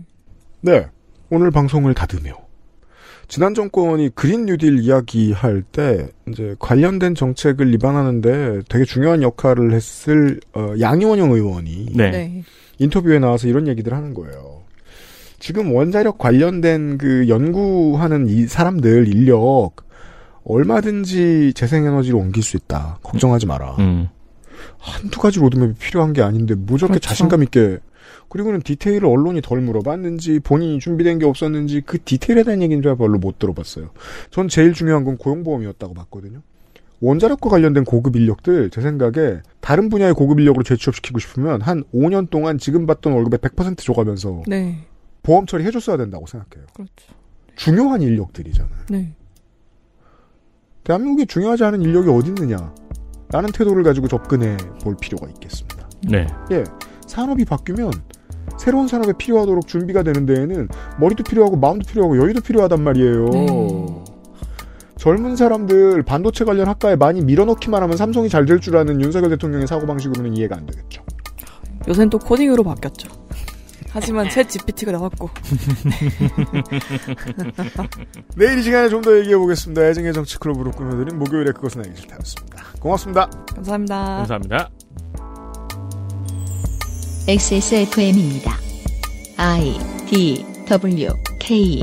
네. 오늘 방송을 다듬며 지난 정권이 그린 뉴딜 이야기할 때 이제 관련된 정책을 입안하는데 되게 중요한 역할을 했을 어, 양이원영 의원이 네. 네. 인터뷰에 나와서 이런 얘기들을 하는 거예요. 지금 원자력 관련된 그 연구하는 이 사람들 인력 얼마든지 재생에너지로 옮길 수 있다. 걱정하지 마라. 음. 한두 가지 로드맵이 필요한 게 아닌데 무조건 그렇죠. 자신감 있게 그리고는 디테일을 언론이 덜 물어봤는지 본인이 준비된 게 없었는지 그 디테일에 대한 얘기인 줄 별로 못 들어봤어요. 전 제일 중요한 건 고용보험이었다고 봤거든요. 원자력과 관련된 고급 인력들 제 생각에 다른 분야의 고급 인력으로 재취업시키고 싶으면 한 5년 동안 지금 받던 월급의 100% 줘가면서 네. 보험 처리 해줬어야 된다고 생각해요. 그렇죠. 중요한 인력들이잖아요. 네. 대한민국이 중요하지 않은 인력이 어디 있느냐? 라는 태도를 가지고 접근해 볼 필요가 있겠습니다. 네. 예. 산업이 바뀌면 새로운 산업에 필요하도록 준비가 되는 데에는 머리도 필요하고 마음도 필요하고 여유도 필요하단 말이에요. 네. 젊은 사람들 반도체 관련 학과에 많이 밀어넣기만 하면 삼성이 잘 될 줄 아는 윤석열 대통령의 사고방식으로는 이해가 안 되겠죠. 요새는 또 코딩으로 바뀌었죠. 하지만 챗 GPT가 나왔고. 내일 이 시간에 좀 더 얘기해 보겠습니다. 애정의 정치 클럽으로 꾸며드린 목요일에 그것은 알기 싫다였습니다. 고맙습니다. 감사합니다. 감사합니다. XSFM입니다. I D W K